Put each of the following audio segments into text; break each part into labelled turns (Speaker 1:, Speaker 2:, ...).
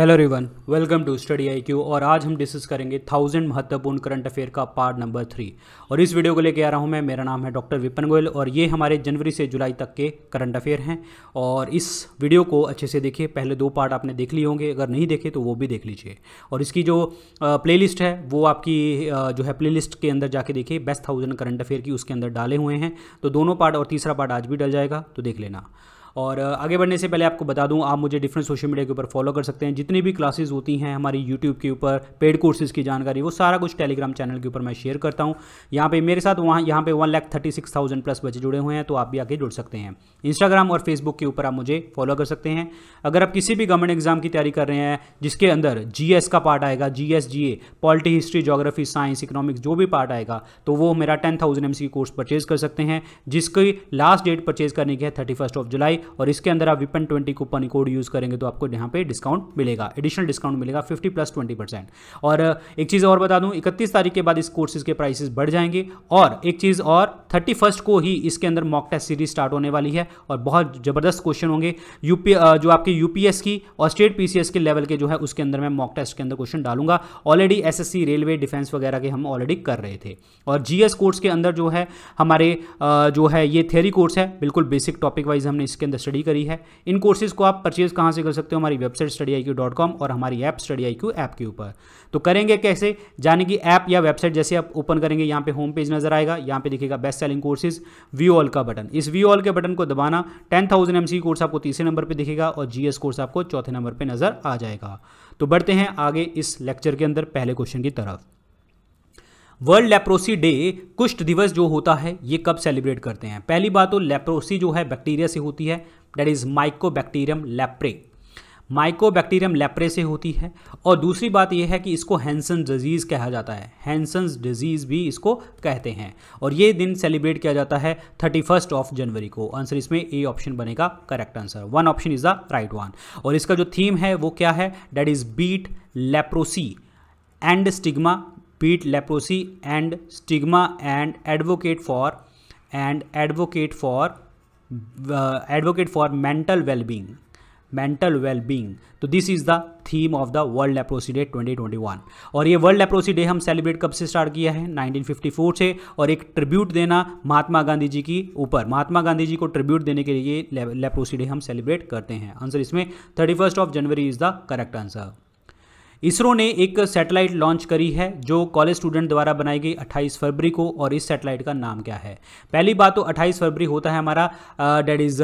Speaker 1: hello रिवन welcome to study I Q और आज हम डिस्कस करेंगे थाउजेंड महत्वपूर्ण करंट अफेयर का पार्ट नंबर थ्री और इस वीडियो को लेकर आ रहा हूं मैं मेरा नाम है डॉक्टर विपन गोयल और ये हमारे जनवरी से जुलाई तक के करंट अफेयर हैं और इस वीडियो को अच्छे से देखिए पहले दो पार्ट आपने देख लिए होंगे अगर नहीं देखे तो वो भी देख लीजिए और इसकी जो प्ले है वो आपकी जो है प्ले के अंदर जाके देखिए बेस्ट थाउजेंड करंट अफेयर की उसके अंदर डाले हुए हैं तो दोनों पार्ट और तीसरा पार्ट आज भी डल जाएगा तो देख लेना और आगे बढ़ने से पहले आपको बता दूं आप मुझे डिफरेंट सोशल मीडिया के ऊपर फॉलो कर सकते हैं जितनी भी क्लासेज होती हैं हमारी यूट्यूब के ऊपर पेड कोर्सेज की जानकारी वो सारा कुछ टेलीग्राम चैनल के ऊपर मैं शेयर करता हूँ यहाँ पे मेरे साथ वहाँ यहाँ पे one lakh thirty six thousand plus बच्चे जुड़े हुए हैं तो आप भी आगे जुड़ सकते हैं इंस्टाग्राम और फेसबुक के ऊपर आप मुझे फॉलो कर सकते हैं अगर आप किसी भी गवर्नमेंट एग्जाम की तैयारी कर रहे हैं जिसके अंदर जी का पार्ट आएगा G S G A polity history geography science economics जो भी पार्ट आएगा तो वो मेरा ten thousand M C course purchase कर सकते हैं जिसकी लास्ट डेट परचेज करने की है थर्टी फर्स्ट ऑफ जुलाई और इसके अंदर आप Vipan twenty coupon code use करेंगे तो आपको यहाँ पे डिस्काउंट मिलेगा एडिशनल डिस्काउंट मिलेगा फिफ्टी प्लस ट्वेंटी परसेंट और एक चीज़ और बता दूँ इकतीस तारीख के बाद इस कोर्सेज के प्राइसेस बढ़ जाएंगे और एक चीज़ और थर्टी फर्स्ट को ही इसके अंदर मॉक टेस्ट सीरीज स्टार्ट होने वाली है और बहुत ज़बरदस्त क्वेश्चन होंगे यूपी जो आपके यूपीएस की और स्टेट पीसीएस के लेवल के जो है उसके अंदर मैं मॉक टेस्ट के अंदर क्वेश्चन डालूंगा ऑलरेडी एसएससी रेलवे डिफेंस वगैरह के हम ऑलरेडी कर रहे थे और जीएस कोर्स के अंदर जो है हमारे जो है ये थेरी कोर्स है बिल्कुल बेसिक टॉपिक वाइज हमने इसके अंदर स्टडी करी है इन कोर्सेज को आप परचेज कहाँ से कर सकते हो हमारी वेबसाइट स्टडी आई और हमारी ऐप स्टडी आई ऐप के ऊपर तो करेंगे कैसे जाने की ऐप या वेबसाइट जैसे आप ओपन करेंगे यहाँ पे होम पेज नजर आएगा यहाँ पे दिखेगा best best selling courses view all का बटन इस वी ऑल के बटन को दबाना टेन थाउजेंड एम कोर्स आपको तीसरे नंबर पर दिखेगा और जी कोर्स आपको चौथे नंबर पर नजर आ जाएगा तो बढ़ते हैं आगे इस लेक्चर के अंदर पहले क्वेश्चन की तरफ वर्ल्ड लेप्रोसी डे कुष्ठ दिवस जो होता है ये कब सेलिब्रेट करते हैं पहली बात तो लेप्रोसी जो है बैक्टीरिया से होती है that is Mycobacterium leprae Mycobacterium leprae से होती है और दूसरी बात यह है कि इसको हैंसन डिजीज़ कहा जाता है हैंसन डिजीज़ भी इसको कहते हैं और ये दिन सेलिब्रेट किया जाता है थर्टी फर्स्ट ऑफ जनवरी को आंसर इसमें ए ऑप्शन बनेगा correct answer one option is the right one और इसका जो थीम है वो क्या है that is beat leprosy and stigma beat leprosy and stigma and advocate for and advocate for advocate for mental wellbeing mental wellbeing तो this is the theme of the World Leprosy Day 2021 और ये World Leprosy Day हम celebrate कब से start किया है 1954 से और एक ट्रिब्यूट देना महात्मा गांधी जी की ऊपर महात्मा गांधी जी को ट्रिब्यूट देने के लिए लेप्रोसी डे हम सेलिब्रेट करते हैं आंसर इसमें thirty of January is the correct answer ISRO ने एक सैटेलाइट लॉन्च करी है जो कॉलेज स्टूडेंट द्वारा बनाई गई 28 फरवरी को और इस सैटेलाइट का नाम क्या है पहली बात तो 28 फरवरी होता है हमारा that is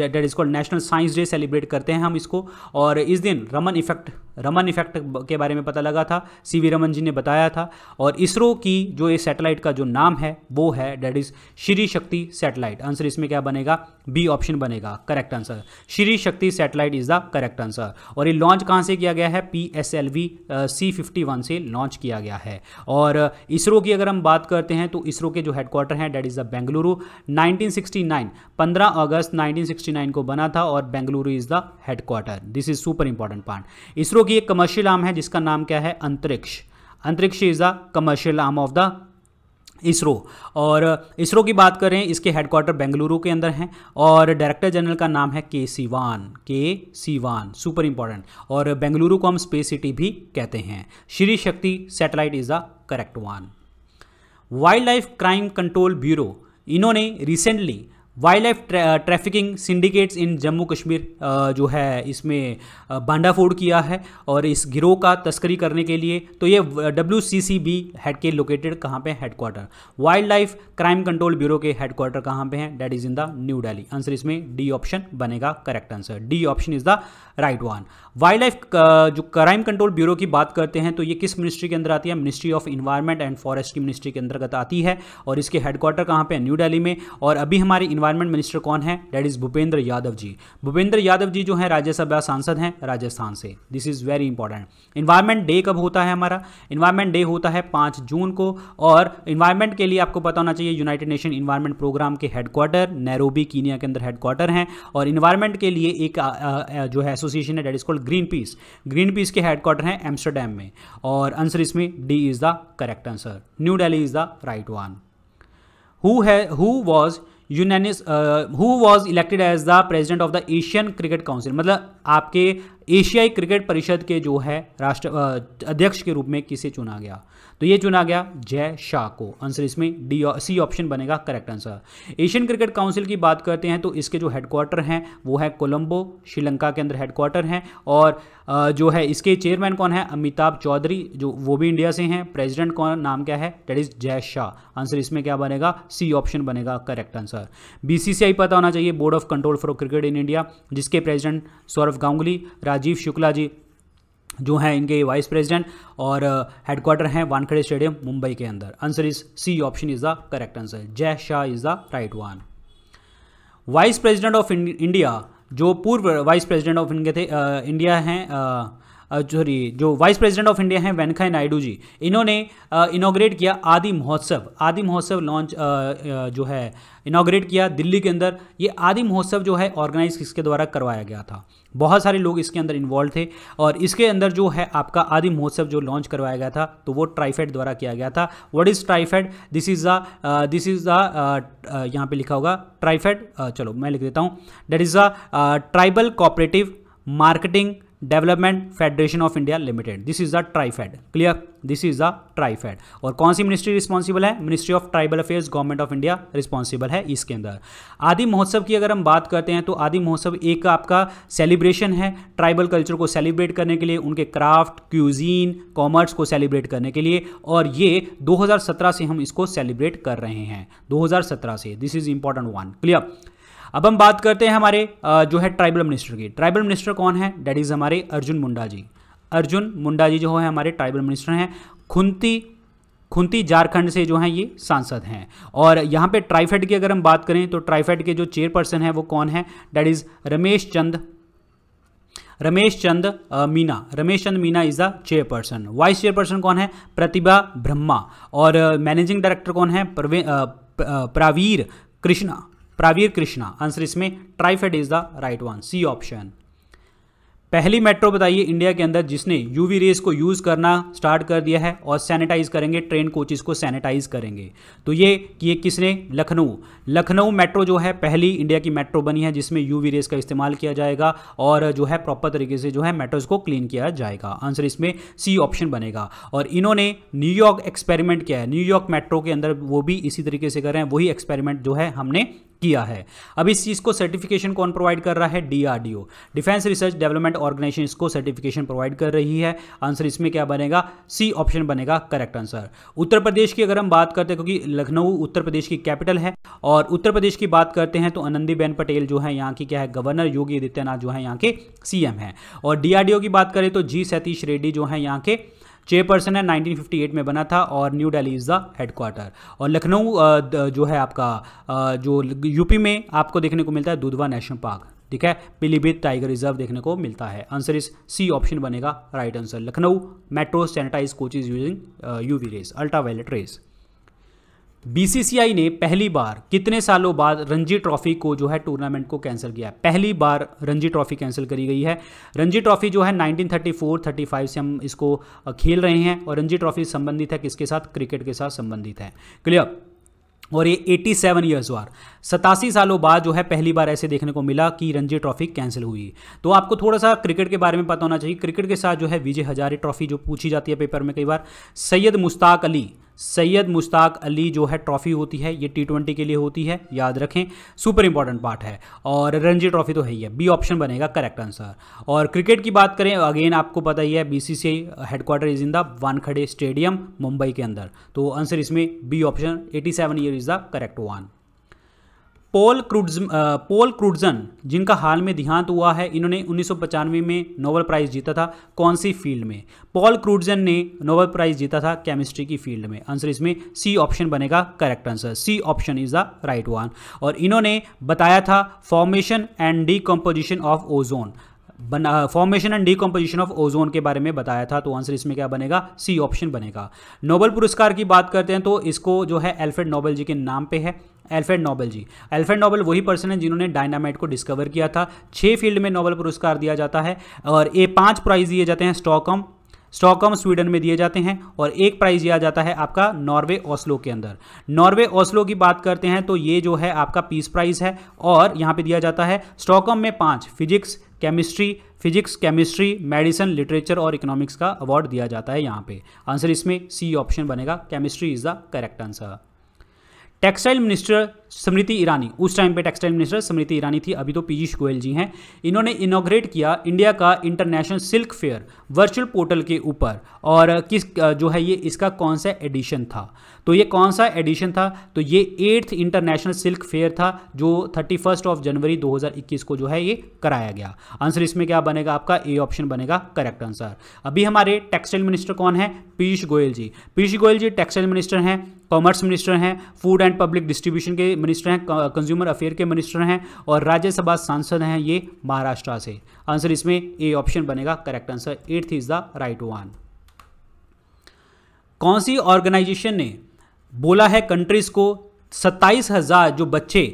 Speaker 1: that is called National Science Day celebrate करते हैं हम इसको और इस दिन रमन इफेक्ट रमन इफेक्ट के बारे में पता लगा था सी वी रमन जी ने बताया था और इसरो की जो ये सैटेलाइट का जो नाम है वो है that is Shri Shakti satellite answer इसमें क्या बनेगा बी ऑप्शन बनेगा correct answer Sri Shakti satellite is the correct answer और ये लॉन्च कहाँ से किया गया है P S L V C fifty one से लॉन्च किया गया है और इसरो की अगर हम बात करते हैं तो इसरो के जो हेडक्वार्टर हैं डेट इज़ द बेंगलुरु 1969 15 अगस्त 1969 को बना था और Bengaluru is the headquarter this is super important part ISRO की एक कमर्शियल आम है जिसका नाम क्या है Antrix Antrix is the commercial arm of the ISRO और इसरो की बात करें इसके हेडक्वार्टर बेंगलुरु के अंदर हैं और डायरेक्टर जनरल का नाम है के सीवान के सीवान सुपर इंपॉर्टेंट और बेंगलुरु को हम स्पेस सिटी भी कहते हैं Sri Shakti satellite is the correct one wildlife crime control bureau इन्होंने recently wildlife trafficking syndicates in Jammu Kashmir जो है इसमें भांडाफोड़ uh, किया है और इस गिरोह का तस्करी करने के लिए तो ये W C C B head के लोकेटेड कहाँ पे headquarter wildlife crime control bureau के हेडक्वार्टर कहाँ पे हैं that is in the New Delhi answer इसमें डी ऑप्शन बनेगा correct answer D option is the right one wildlife जो क्राइम कंट्रोल ब्यूरो की बात करते हैं तो ये किस मिनिस्ट्री के अंदर आती है ministry of environment and forest की मिनिस्ट्री के अंतर्गत आती है और इसके हेडक्वार्टर कहाँ पे न्यू डेली में और अभी हमारे इन्वायर एनवायरमेंट मिनिस्टर कौन है डेट इज़ भूपेंद्र यादव जी भूपेंद्र यादव जी जो है राज्यसभा सांसद हैं राजस्थान से this is very important environment day कब होता है हमारा इन्वायरमेंट डे होता है पांच जून को और इन्वायरमेंट के लिए आपको बताना चाहिए यूनाइटेड नेशन इन्वायरमेंट प्रोग्राम के हेडक्वार्टर नैरोबी कीनिया के अंदर हेडक्वार्टर हैं और इन्वायरमेंट के लिए एक जो है एसोसिएशन है that is called Greenpeace Greenpeace के हेडक्वार्टर हैं एम्स्टरडेम में और आंसर इसमें D is the correct answer New Delhi is the right one who who was यूनानिस who was elected as the president of the Asian Cricket Council मतलब आपके एशियाई cricket परिषद के जो है राष्ट्र अध्यक्ष के रूप में किसे चुना गया तो ये चुना गया जय शाह को आंसर इसमें डी सी ऑप्शन बनेगा correct answer Asian Cricket Council की बात करते हैं तो इसके जो हेडक्वार्टर हैं वो है कोलंबो श्रीलंका के अंदर हेडक्वार्टर हैं और जो है इसके चेयरमैन कौन है अमिताभ चौधरी जो वो भी इंडिया से हैं प्रेसिडेंट कौन नाम क्या है डेट इज जय शाह आंसर इसमें क्या बनेगा सी ऑप्शन बनेगा करेक्ट आंसर बीसीसीआई पता होना चाहिए Board of Control for Cricket in India जिसके प्रेसिडेंट सौरभ गांगुली राजीव शुक्ला जी जो हैं इनके वाइस प्रेसिडेंट और हेडक्वार्टर हैं वानखेड़े स्टेडियम मुंबई के अंदर answer is C option is the correct answer Jay Shah is the right one vice president of India जो पूर्व वाइस प्रेसिडेंट ऑफ इंडिया थे इंडिया हैं सॉरी जो वाइस प्रेसिडेंट ऑफ इंडिया हैं वेंकैया नायडू जी इन्होंने इनोग्रेट किया आदि महोत्सव आदि महोत्सव लॉन्च जो है इनोग्रेट किया दिल्ली के अंदर ये आदि महोत्सव जो है ऑर्गेनाइज किसके द्वारा करवाया गया था बहुत सारे लोग इसके अंदर इन्वॉल्व थे और इसके अंदर जो है आपका आदि महोत्सव जो लॉन्च करवाया गया था तो वो ट्राइफेड द्वारा किया गया था what is TRIFED this is the this is the यहाँ पे लिखा होगा ट्राइफेड uh, चलो मैं लिख देता हूँ that is the tribal cooperative marketing development federation of India limited this is the TRIFED clear this is the TRIFED और कौन सी मिनिस्ट्री रिस्पॉन्सिबल है ministry of tribal affairs government of India responsible है इसके अंदर आदि महोत्सव की अगर हम बात करते हैं तो आदि महोत्सव एक आपका सेलिब्रेशन है ट्राइबल कल्चर को सेलिब्रेट करने के लिए उनके क्राफ्ट क्यूजीन कॉमर्स को सेलिब्रेट करने के लिए और ये 2017 से हम इसको सेलिब्रेट कर रहे हैं 2017 से this is important one clear अब हम बात करते हैं हमारे जो है ट्राइबल मिनिस्टर की ट्राइबल मिनिस्टर कौन है डैट इज़ हमारे अर्जुन मुंडा जी अर्जुन मुंडा जी जो है हमारे ट्राइबल मिनिस्टर हैं खुंती खुंती झारखंड से जो हैं ये सांसद हैं और यहाँ पे ट्राइफेड की अगर हम बात करें तो ट्राइफेड के जो चेयरपर्सन हैं वो कौन है that is Ramesh Chand Ramesh Chand Meena Ramesh Chand Meena is the chairperson vice chairperson कौन है प्रतिभा ब्रह्मा और मैनेजिंग डायरेक्टर कौन है प्रवीण प्रावीर कृष्णा प्रावीर कृष्णा आंसर इसमें TRIFED is the right one C option पहली मेट्रो बताइए इंडिया के अंदर जिसने यूवी रेस को यूज़ करना स्टार्ट कर दिया है और सैनिटाइज करेंगे ट्रेन कोचिज़ को सैनिटाइज करेंगे तो ये ये किसने लखनऊ लखनऊ मेट्रो जो है पहली इंडिया की मेट्रो बनी है जिसमें यूवी रेस का इस्तेमाल किया जाएगा और जो है प्रॉपर तरीके से जो है मेट्रोज को क्लीन किया जाएगा आंसर इसमें सी ऑप्शन बनेगा और इन्होंने न्यूयॉर्क एक्सपेरिमेंट किया है न्यूयॉर्क मेट्रो के अंदर वो भी इसी तरीके से कर रहे हैं वही एक्सपेरिमेंट जो है हमने किया है अब इस चीज़ को सर्टिफिकेशन कौन प्रोवाइड कर रहा है DRDO defence research development organisation इसको सर्टिफिकेशन प्रोवाइड कर रही है आंसर इसमें क्या बनेगा सी ऑप्शन बनेगा करेक्ट आंसर उत्तर प्रदेश की अगर हम बात करते हैं क्योंकि लखनऊ उत्तर प्रदेश की कैपिटल है और उत्तर प्रदेश की बात करते हैं तो आनंदीबेन पटेल जो है यहाँ की क्या है गवर्नर योगी आदित्यनाथ जो है यहाँ के सीएम है और डीआरडीओ की बात करें तो जी सतीश रेड्डी जो है यहाँ के चेयरपर्सन है 1958 में बना था और New Delhi is the headquarter और लखनऊ जो है आपका जो यूपी में आपको देखने को मिलता है दुधवा नेशनल पार्क ठीक है पीलीभीत टाइगर रिजर्व देखने को मिलता है आंसर इज सी ऑप्शन बनेगा right answer Lucknow metro sanitise coaches using UV rays ultraviolet rays BCCI ने पहली बार कितने सालों बाद रणजी ट्रॉफी को जो है टूर्नामेंट को कैंसिल किया पहली बार रणजी ट्रॉफी कैंसिल करी गई है रणजी ट्रॉफी जो है 1934 35 से हम इसको खेल रहे हैं और रणजी ट्रॉफी संबंधित है किसके साथ क्रिकेट के साथ संबंधित है क्लियर और ये 87 सेवन ईयर्स वार सतासी सालों बाद जो है पहली बार ऐसे देखने को मिला कि रणजी ट्रॉफी कैंसिल हुई तो आपको थोड़ा सा क्रिकेट के बारे में पता होना चाहिए क्रिकेट के साथ जो है विजय हजारे ट्रॉफी जो पूछी जाती है पेपर में कई बार सैयद मुश्ताक अली सैयद मुश्ताक अली जो है ट्रॉफी होती है ये टी ट्वेंटी के लिए होती है याद रखें सुपर इंपॉर्टेंट पार्ट है और रणजी ट्रॉफी तो है ही है बी ऑप्शन बनेगा करेक्ट आंसर और क्रिकेट की बात करें अगेन आपको पता ही है B C C headquarter is in the Wankhede stadium Mumbai के अंदर तो आंसर इसमें B option eighty seven year is the correct one पोल क्रूडज पोल क्रूडजन जिनका हाल में देहांत हुआ है इन्होंने उन्नीस में नोबल प्राइज़ जीता था कौन सी फील्ड में पॉल क्रूडजन ने नोबल प्राइज़ जीता था केमिस्ट्री की फील्ड में आंसर इसमें सी ऑप्शन बनेगा correct answer C option is the right one और इन्होंने बताया था formation and composition of ozone बना formation and decomposition of ozone के बारे में बताया था तो आंसर इसमें क्या बनेगा सी ऑप्शन बनेगा नोबल पुरस्कार की बात करते हैं तो इसको जो है एल्फ्रेड नोबल जी के नाम पे है Alfred Nobel ji Alfred Nobel वही पर्सन है जिन्होंने डायनामाइट को डिस्कवर किया था छः फील्ड में नोबल पुरस्कार दिया जाता है और ये पाँच प्राइज दिए जाते हैं स्टॉकम स्टॉकहोम स्वीडन में दिए जाते हैं और एक प्राइज दिया जाता है आपका नॉर्वे ओस्लो के अंदर नॉर्वे ओस्लो की बात करते हैं तो ये जो है आपका पीस प्राइज है और यहाँ पे दिया जाता है स्टॉकहोम में पाँच physics chemistry physics chemistry medicine literature और इकोनॉमिक्स का अवार्ड दिया जाता है यहाँ पे आंसर इसमें सी ऑप्शन बनेगा chemistry is the correct answer textile minister Smriti Irani उस टाइम पे टेक्सटाइल मिनिस्टर स्मृति ईरानी थी अभी तो पीयूष गोयल जी हैं इन्होंने इनोग्रेट किया इंडिया का international silk fair virtual portal के ऊपर और किस जो है ये इसका कौन सा एडिशन था तो ये कौन सा एडिशन था तो ये एट्थ इंटरनेशनल सिल्क फेयर था जो थर्टी ऑफ जनवरी दो को जो है ये कराया गया आंसर इसमें क्या बनेगा आपका ए ऑप्शन बनेगा करेक्ट आंसर अभी हमारे टेक्सटाइल मिनिस्टर कौन है पीयूष गोयल जी पीयूष गोयल जी टेक्सटाइल मिनिस्टर हैं कॉमर्स मिनिस्टर हैं फूड एंड पब्लिक डिस्ट्रीब्यूशन के मिनिस्टर हैं कंज्यूमर अफेयर के मिनिस्टर हैं और राज्यसभा सांसद हैं ये महाराष्ट्र से आंसर इसमें ए ऑप्शन बनेगा correct answer eighth is the right one कौन सी ऑर्गेनाइजेशन ने बोला है कंट्रीज को सत्ताईस हजार जो बच्चे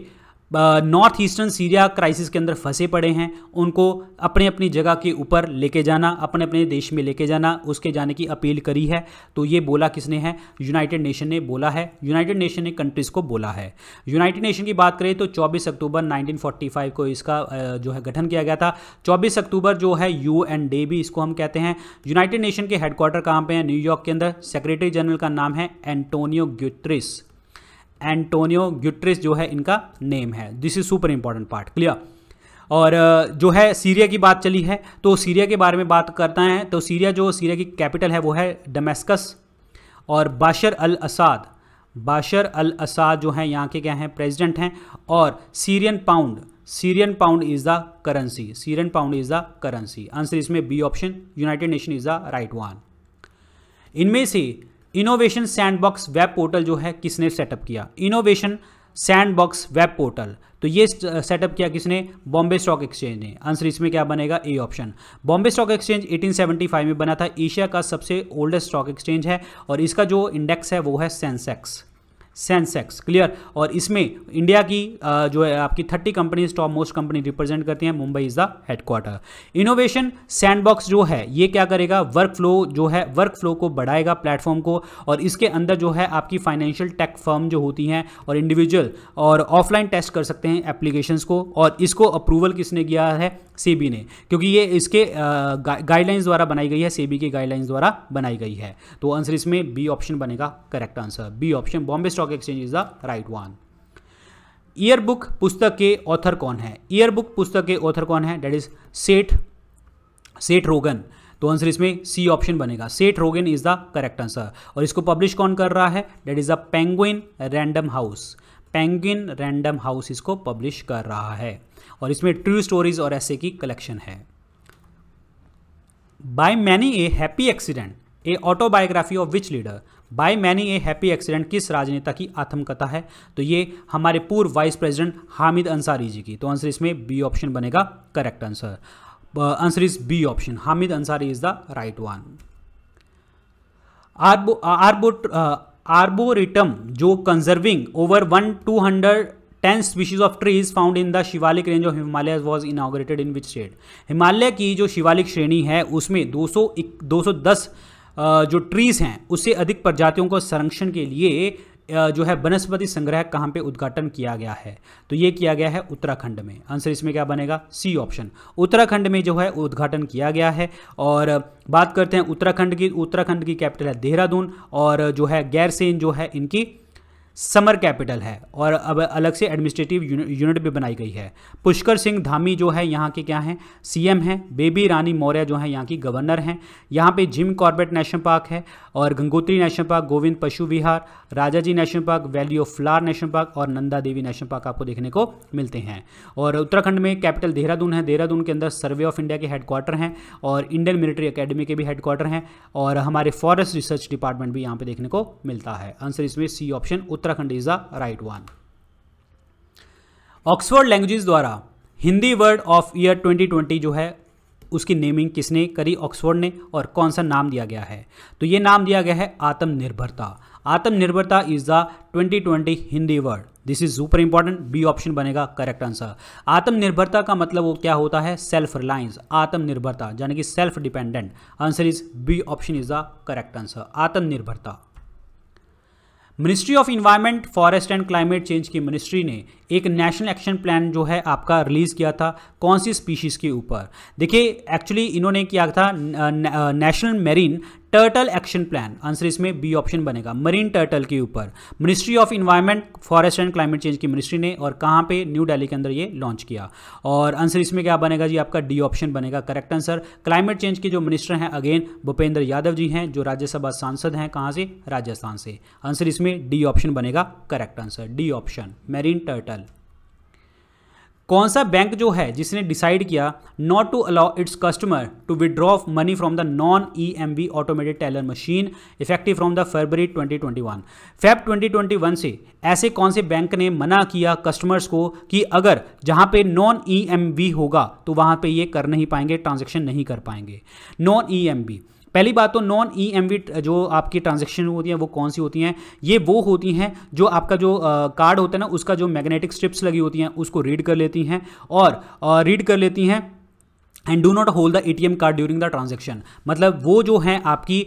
Speaker 1: नॉर्थ ईस्टर्न सीरिया क्राइसिस के अंदर फंसे पड़े हैं उनको अपने अपनी जगह के ऊपर लेके जाना अपने अपने देश में लेके जाना उसके जाने की अपील करी है तो ये बोला किसने है यूनाइटेड नेशन ने बोला है यूनाइटेड नेशन ने कंट्रीज़ को बोला है यूनाइटेड नेशन की बात करें तो 24 अक्टूबर 1945 को इसका जो है गठन किया गया था चौबीस अक्टूबर जो है यू एन डे भी इसको हम कहते हैं यूनाइटेड नेशन के हेडक्वार्टर कहाँ पर हैं न्यूयॉर्क के अंदर सेक्रेटरी जनरल का नाम है एंटोनियो ग्यूट्रिस एंटोनियो ग्यूट्रिस जो है इनका नेम है this is super important part clear और जो है सीरिया की बात चली है तो सीरिया के बारे में बात करता है तो सीरिया जो सीरिया की कैपिटल है वो है डमेस्कस और बाशर अल असाद बाशर अल असाद जो हैं यहाँ के क्या हैं प्रेसिडेंट हैं और Syrian pound Syrian pound is the currency Syrian pound is the currency answer इसमें B option United Nation is the right one इनमें से इनोवेशन सैंडबॉक्स वेब पोर्टल जो है किसने सेटअप किया इनोवेशन सैंडबॉक्स वेब पोर्टल तो ये सेटअप किया किसने बॉम्बे स्टॉक एक्सचेंज ने आंसर इसमें क्या बनेगा A option Bombay stock exchange 1875 में बना था एशिया का सबसे ओल्डेस्ट स्टॉक एक्सचेंज है और इसका जो इंडेक्स है वो है सेंसेक्स सेंसेक्स क्लियर और इसमें इंडिया की जो है आपकी thirty companies top most company represent करती हैं Mumbai is the headquarter innovation sandbox जो है ये क्या करेगा वर्क फ्लो जो है वर्क फ्लो को बढ़ाएगा प्लेटफॉर्म को और इसके अंदर जो है आपकी फाइनेंशियल टेक फर्म जो होती हैं और इंडिविजुअल और ऑफलाइन टेस्ट कर सकते हैं एप्लीकेशंस को और इसको अप्रूवल किसने किया है सेबी ने क्योंकि ये इसके गाइडलाइंस द्वारा बनाई गई है सेबी की गाइडलाइंस द्वारा बनाई गई है तो आंसर इसमें बी ऑप्शन बनेगा correct answer B option Bombay stock exchange is the right one yearbook पुस्तक के ऑथर कौन है ईयरबुक पुस्तक के ऑथर कौन है डेट इज सेठ सेठ रोगन तो आंसर इसमें सी ऑप्शन बनेगा सेठ रोगन इज द करेक्ट आंसर और इसको पब्लिश कौन कर रहा है that is the Penguin Random House Penguin Random House इसको पब्लिश कर रहा है और इसमें ट्रू स्टोरीज और ऐसे की कलेक्शन है by many a happy accident a autobiography of which leader by many a happy accident किस राजनेता की आत्मकथा है तो ये हमारे पूर्व वाइस प्रेसिडेंट हामिद अंसारी जी की तो आंसर इसमें बी ऑप्शन बनेगा correct answer answer is B option Hamid Ansari is the right one आर्बो आर्बो आर्बोरिटम जो conserving over one two hundred ten species of trees found in the Shivalik range of Himalaya was inaugurated in which state Himalaya की जो शिवालिक श्रेणी है उसमें दो सौ जो ट्रीज हैं उससे अधिक प्रजातियों को संरक्षण के लिए जो है वनस्पति संग्रह कहाँ पे उद्घाटन किया गया है तो ये किया गया है उत्तराखंड में आंसर इसमें क्या बनेगा सी ऑप्शन उत्तराखंड में जो है उद्घाटन किया गया है और बात करते हैं उत्तराखंड की उत्तराखंड की कैपिटल है देहरादून और जो है गैरसेन जो है इनकी समर कैपिटल है और अब अलग से एडमिनिस्ट्रेटिव यूनिट भी बनाई गई है पुष्कर सिंह धामी जो है यहाँ के क्या हैं सीएम हैं बेबी रानी मौर्य जो है यहाँ की गवर्नर हैं यहाँ पे जिम कॉर्बेट नेशनल पार्क है और Gangotri national park Govind Pashu Vihar Rajaji national park valley of flowers national park और नंदा देवी नेशनल पार्क आपको देखने को मिलते हैं और उत्तराखंड में कैपिटल देहरादून है देहरादून के अंदर सर्वे ऑफ इंडिया के हेडक्वार्टर हैं और इंडियन मिलिट्री अकेडमी के भी हेडक्वार्टर हैं और हमारे फॉरेस्ट रिसर्च डिपार्टमेंट भी यहाँ पे देखने को मिलता है आंसर इसमें सी ऑप्शन उत्तर Uttarakhand is the right one Oxford language द्वारा हिंदी वर्ड ऑफ ईयर 2020 जो है उसकी नेमिंग किसने करी ऑक्सफोर्ड ने और कौन सा नाम दिया गया है तो ये नाम दिया गया है Aatmanirbharta Aatmanirbharta is the 2020 Hindi word this is super important B option बनेगा करेक्ट आंसर आत्मनिर्भरता का मतलब वो क्या होता है सेल्फ रिलायंस आत्मनिर्भरता यानी कि self dependent answer is B option is the correct answer आत्मनिर्भरता ministry of environment forest and climate change की मिनिस्ट्री ने एक नेशनल एक्शन प्लान जो है आपका रिलीज़ किया था कौन सी स्पीशीज़ के ऊपर देखिए एक्चुअली इन्होंने किया था national marine turtle action plan answer इसमें बी ऑप्शन बनेगा मरीन टर्टल के ऊपर ministry of environment forest and climate change की मिनिस्ट्री ने और कहाँ पे न्यू दिल्ली के अंदर ये लॉन्च किया और आंसर इसमें क्या बनेगा जी आपका डी ऑप्शन बनेगा करेक्ट आंसर क्लाइमेट चेंज के जो मिनिस्टर हैं अगेन भूपेंद्र यादव जी हैं जो राज्यसभा सांसद हैं कहाँ से राजस्थान से आंसर इसमें डी ऑप्शन बनेगा correct answer D option marine turtle कौन सा बैंक जो है जिसने डिसाइड किया not to allow its customer to withdraw money from the non E M B automated teller machine effective from the February 2021 Feb 2021 से ऐसे कौन से बैंक ने मना किया कस्टमर्स को कि अगर जहां पे नॉन ई एम बी होगा तो वहां पे ये कर नहीं पाएंगे ट्रांजेक्शन नहीं कर पाएंगे नॉन ई एम बी पहली बात तो नॉन ई एम जो आपकी ट्रांजेक्शन होती हैं वो कौन सी होती हैं ये वो होती हैं जो आपका जो कार्ड होता है ना उसका जो मैग्नेटिक स्ट्रिप्स लगी होती हैं उसको रीड कर लेती हैं और रीड कर लेती हैं and do not hold the A T M card during the transaction मतलब वो जो है आपकी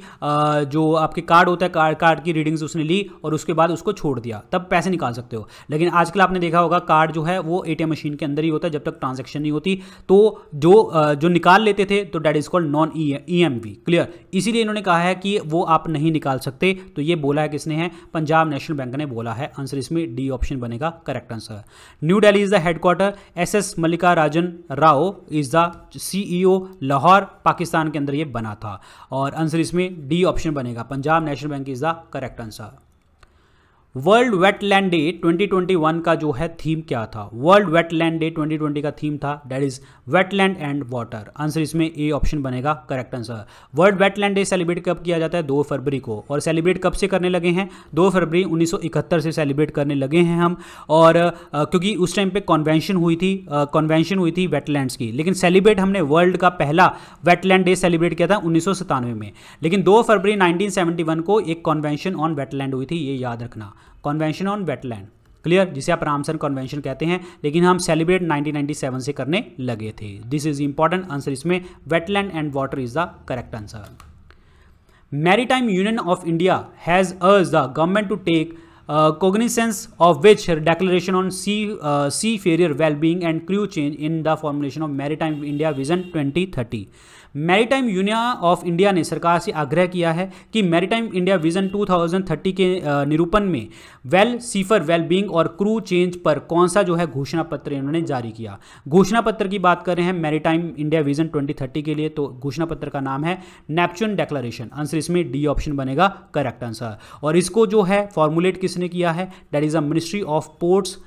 Speaker 1: जो आपके कार्ड होता है कार्ड कार्ड की रीडिंग्स उसने ली और उसके बाद उसको छोड़ दिया तब पैसे निकाल सकते हो लेकिन आजकल आपने देखा होगा कार्ड जो है वो ए टी एम मशीन के अंदर ही होता है जब तक ट्रांजेक्शन नहीं होती तो जो जो निकाल लेते थे तो that is called non E M V clear इसीलिए इन्होंने कहा है कि वो आप नहीं निकाल सकते तो ये बोला है किसने है पंजाब नेशनल बैंक ने बोला है आंसर इसमें डी ऑप्शन बनेगा correct answer New Delhi is the headquarter S S Mallika Rajan Rao is the CEO e Lahore Pakistan के अंदर ये बना था और आंसर इसमें डी ऑप्शन बनेगा Punjab national bank is the correct answer world wetland day 2021 का जो है थीम क्या था वर्ल्ड वेटलैंड डे 2020 का थीम था that is wetland and water answer इसमें ए ऑप्शन बनेगा correct answer world wetland day celebrate कब किया जाता है दो फरवरी को और सेलिब्रेट कब से करने लगे हैं दो फरवरी 1971 से सेलिब्रेट करने लगे हैं हम और आ, क्योंकि उस टाइम पर कॉन्वेंशन हुई थी कॉन्वेंशन हुई थी वेटलैंड्स की लेकिन सेलिब्रेट हमने वर्ल्ड का पहला वेटलैंड डे सेलिब्रेट किया था उन्नीस में लेकिन दो फरवरी नाइनटीन को एक कॉन्वेंशन ऑन वेटलैंड हुई थी ये याद रखना कॉन्वेंशन ऑन वेटलैंड क्लियर जिसे आप रामसर कन्वेंशन कहते हैं लेकिन हम सेलिब्रेट 1997 से करने लगे थे दिस इज इंपॉर्टेंट आंसर इसमें wetland and water is the correct answer maritime union of India has urged the government to take cognizance of which declaration on sea uh, seafarer well-being and crew change in the formulation of India vision twenty thirty maritime union of India ने सरकार से आग्रह किया है कि maritime India vision 2030 के निरूपण में वेल सीफर वेल बींग और क्रू चेंज पर कौन सा जो है घोषणा पत्र इन्होंने जारी किया घोषणा पत्र की बात कर रहे हैं मैरीटाइम इंडिया विजन 2030 के लिए तो घोषणा पत्र का नाम है नेपच्यून डेक्लरेशन आंसर इसमें डी ऑप्शन बनेगा करेक्ट आंसर और इसको जो है फॉर्मुलेट किसने किया है that is a ministry of ports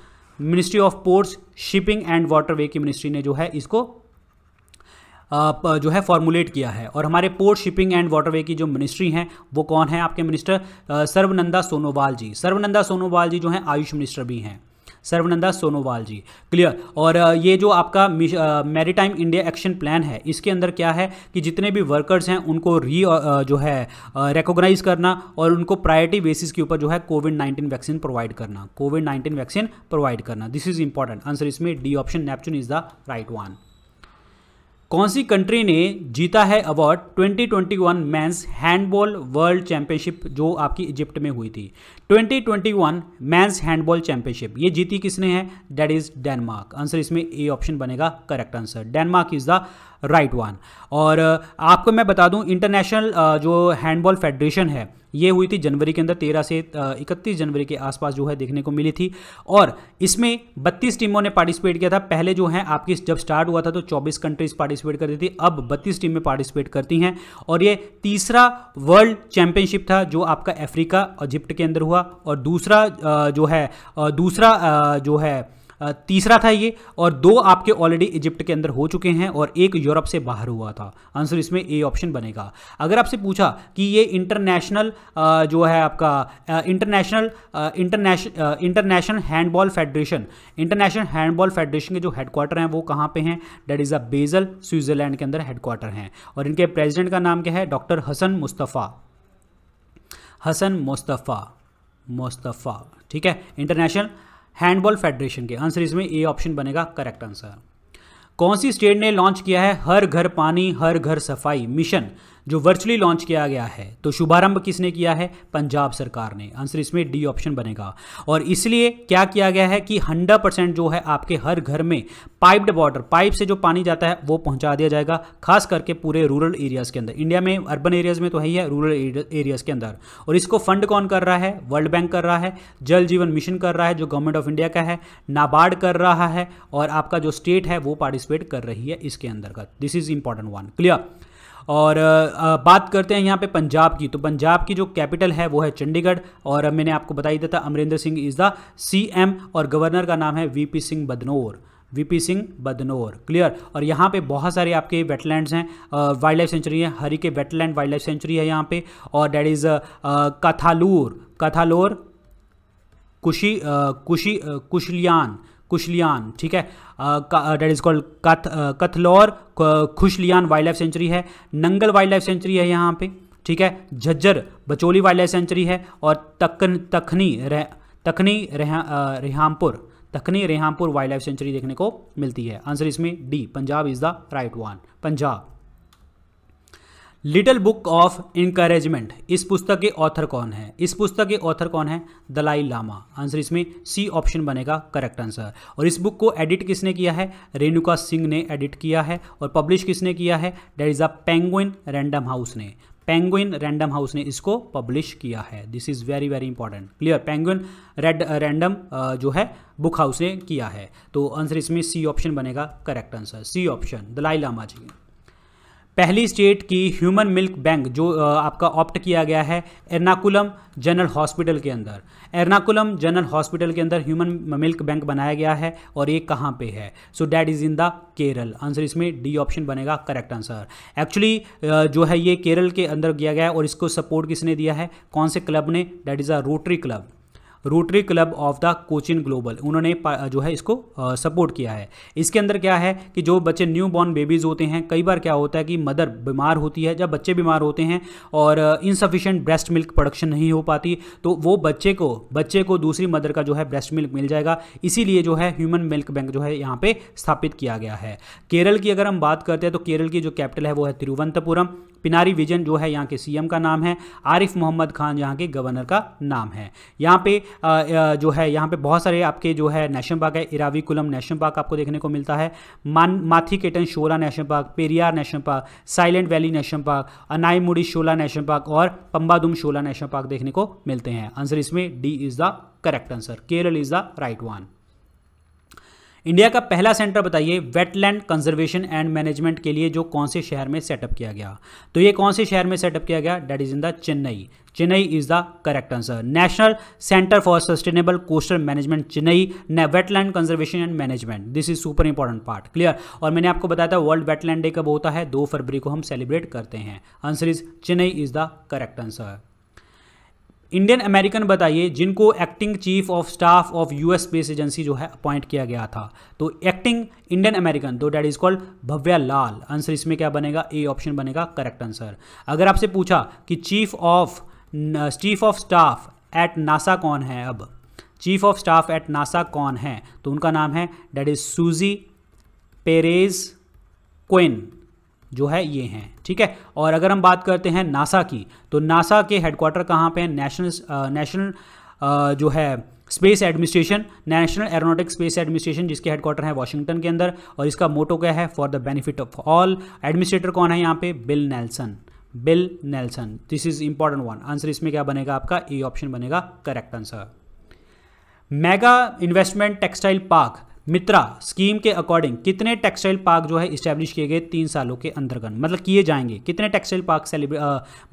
Speaker 1: ministry of ports shipping and waterway की मिनिस्ट्री ने जो है इसको जो है फॉर्मुलेट किया है और हमारे पोर्ट शिपिंग एंड वाटरवे की जो मिनिस्ट्री हैं वो कौन है आपके मिनिस्टर सर्वनंदा सोनोवाल जी सर्वनंदा सोनोवाल जी जो हैं आयुष मिनिस्टर भी हैं सर्वनंदा सोनोवाल जी क्लियर और ये जो आपका मैरीटाइम इंडिया एक्शन प्लान है इसके अंदर क्या है कि जितने भी वर्कर्स हैं उनको री जो है रिकोगनाइज करना और उनको प्रायोरिटी बेसिस के ऊपर जो है कोविड नाइन्टीन वैक्सीन प्रोवाइड करना कोविड नाइन्टीन वैक्सीन प्रोवाइड करना दिस इज इंपॉर्टेंट आंसर इसमें D option Neptune is the right one कौन सी कंट्री ने जीता है award 2021 men's handball world championship जो आपकी इजिप्ट में हुई थी 2021 मैंस हैंडबॉल चैंपियनशिप ये जीती किसने है दैट इज डेनमार्क आंसर इसमें ए ऑप्शन बनेगा correct answer Denmark is the right one और आपको मैं बता दूं इंटरनेशनल जो हैंडबॉल फेडरेशन है ये हुई थी जनवरी के अंदर तेरह से इकतीस जनवरी के आसपास जो है देखने को मिली थी और इसमें बत्तीस टीमों ने पार्टिसिपेट किया था पहले जो है आपकी जब स्टार्ट हुआ था तो चौबीस कंट्रीज पार्टिसिपेट करती थी अब बत्तीस टीमें पार्टिसिपेट करती हैं और ये तीसरा वर्ल्ड चैंपियनशिप था जो आपका अफ्रीका इजिप्ट के अंदर हुआ और दूसरा जो है दूसरा जो है तीसरा था ये और दो आपके ऑलरेडी इजिप्ट के अंदर हो चुके हैं और एक यूरोप से बाहर हुआ था आंसर इसमें ए ऑप्शन बनेगा अगर आपसे पूछा कि ये इंटरनेशनल जो है आपका international international international handball federation international handball federation के जो हेडक्वार्टर हैं वो कहाँ पे हैं that is a Basel Switzerland के अंदर हेडक्वार्टर हैं और इनके प्रेजिडेंट का नाम क्या है doctor Hassan Moustafa Hassan Moustafa Moustafa ठीक है इंटरनेशनल हैंडबॉल फेडरेशन के आंसर इसमें ए ऑप्शन बनेगा करेक्ट आंसर कौन सी स्टेट ने लॉन्च किया है हर घर पानी हर घर सफाई मिशन जो वर्चुअली लॉन्च किया गया है तो शुभारंभ किसने किया है पंजाब सरकार ने आंसर इसमें डी ऑप्शन बनेगा और इसलिए क्या किया गया है कि हंड्रेड परसेंट जो है आपके हर घर में पाइप्ड वाटर पाइप से जो पानी जाता है वो पहुंचा दिया जाएगा खास करके पूरे रूरल एरियाज के अंदर इंडिया में अर्बन एरियाज में तो है ही है रूरल एरियाज के अंदर और इसको फंड कौन कर रहा है वर्ल्ड बैंक कर रहा है जल जीवन मिशन कर रहा है जो गवर्नमेंट ऑफ इंडिया का है नाबार्ड कर रहा है और आपका जो स्टेट है वो पार्टिसिपेट कर रही है इसके अंतर्गत this is important one clear और बात करते हैं यहाँ पे पंजाब की तो पंजाब की जो कैपिटल है वो है चंडीगढ़ और मैंने आपको बता दिया था Amarinder Singh is the CM और गवर्नर का नाम है VP Singh Badnore VP Singh Badnore clear और यहाँ पे बहुत सारे आपके वेटलैंड्स हैं वाइल्ड लाइफ सेंचुरी है हरी के वेटलैंड वाइल्ड लाइफ सेंचुरी है यहाँ पे और डेट इज़ कथालूर कथालोर कुशी कुशी कुशलियान कुशलियान ठीक है डेट इज कॉल्ड कथ कथलौर खुशलियान वाइल्ड लाइफ सेंचुरी है नंगल वाइल्ड लाइफ सेंचुरी है यहाँ पे ठीक है झज्जर बचोली वाइल्ड लाइफ सेंचुरी है और तकन तखनी रह, तखनी रेहा रेहामपुर तखनी रेहामपुर वाइल्ड लाइफ सेंचुरी देखने को मिलती है आंसर इसमें D Punjab is the right one Punjab little book of encouragement इस पुस्तक के ऑथर कौन है इस पुस्तक के ऑथर कौन है दलाई लामा आंसर इसमें सी ऑप्शन बनेगा करेक्ट आंसर और इस बुक को एडिट किसने किया है रेणुका सिंह ने एडिट किया है और पब्लिश किसने किया है that is a Penguin Random House ने पेंगुइन रैंडम हाउस ने इसको पब्लिश किया है this is very very important clear Penguin red Random जो है बुक हाउस ने किया है तो आंसर इसमें सी ऑप्शन बनेगा correct answer C option Dalai Lama ji पहली स्टेट की ह्यूमन मिल्क बैंक जो आपका ऑप्ट किया गया है एर्नाकुलम जनरल हॉस्पिटल के अंदर एर्नाकुलम जनरल हॉस्पिटल के अंदर ह्यूमन मिल्क बैंक बनाया गया है और ये कहाँ पे है so that is in the Kerala answer इसमें डी ऑप्शन बनेगा करेक्ट आंसर एक्चुअली जो है ये केरल के अंदर किया गया है और इसको सपोर्ट किसने दिया है कौन से क्लब ने that is a Rotary club Rotary club of the Cochin global उन्होंने जो है इसको सपोर्ट किया है इसके अंदर क्या है कि जो बच्चे न्यू बॉर्न बेबीज़ होते हैं कई बार क्या होता है कि मदर बीमार होती है जब बच्चे बीमार होते हैं और इनसफिशेंट ब्रेस्ट मिल्क प्रोडक्शन नहीं हो पाती तो वो बच्चे को बच्चे को दूसरी मदर का जो है ब्रेस्ट मिल्क मिल जाएगा इसीलिए जो है ह्यूमन मिल्क बैंक जो है यहाँ पे स्थापित किया गया है केरल की अगर हम बात करते हैं तो केरल की जो कैपिटल है वो है तिरुवंतपुरम पिनारी विजन जो है यहाँ के सीएम का नाम है आरिफ मोहम्मद खान यहाँ के गवर्नर का नाम है यहाँ पे जो है यहाँ पे बहुत सारे आपके जो है नेशनल पार्क है इराविकुलम नेशनल पार्क आपको देखने को मिलता है Mathikettan Shola national park Periyar national park silent valley national park Anamudi Shola national park और पंबादुम शोला नेशनल पार्क देखने को मिलते हैं आंसर इसमें D is the correct answer Kerala is the right one India का पहला सेंटर बताइए वेटलैंड कंजर्वेशन एंड मैनेजमेंट के लिए जो कौन से शहर में सेटअप किया गया तो ये कौन से शहर में सेटअप किया गया that is in the Chennai Chennai is the correct answer national centre for sustainable coastal management Chennai wetland conservation and management this is super important part clear और मैंने आपको बताया था वर्ल्ड वेटलैंड डे कब होता है दो फरवरी को हम सेलिब्रेट करते हैं answer is Chennai is the correct answer Indian American बताइए जिनको acting chief of staff of US space agency जो है अपॉइंट किया गया था तो एक्टिंग इंडियन अमेरिकन तो that is called Bhavya Lal answer इसमें क्या बनेगा ए ऑप्शन बनेगा करेक्ट आंसर अगर आपसे पूछा कि chief of chief of staff at NASA कौन है अब chief of staff at NASA कौन है तो उनका नाम है that is Susie Perez Quinn जो है ये हैं ठीक है और अगर हम बात करते हैं नासा की तो नासा के हेडक्वार्टर कहाँ पे हैं नेशनल नेशनल जो है space administration national aeronautic space administration जिसके हेडक्वार्टर है वाशिंगटन के अंदर और इसका मोटो क्या है for the benefit of all administrator कौन है यहाँ पे Bill Nelson Bill Nelson this is important one answer इसमें क्या बनेगा आपका ए ऑप्शन बनेगा correct answer mega investment textile park MITRA scheme के अकॉर्डिंग कितने टेक्सटाइल पार्क जो है इस्टेब्लिश किए गए तीन सालों के अंतर्गत मतलब किए जाएंगे कितने टेक्सटाइल पार्क सेलिब्रे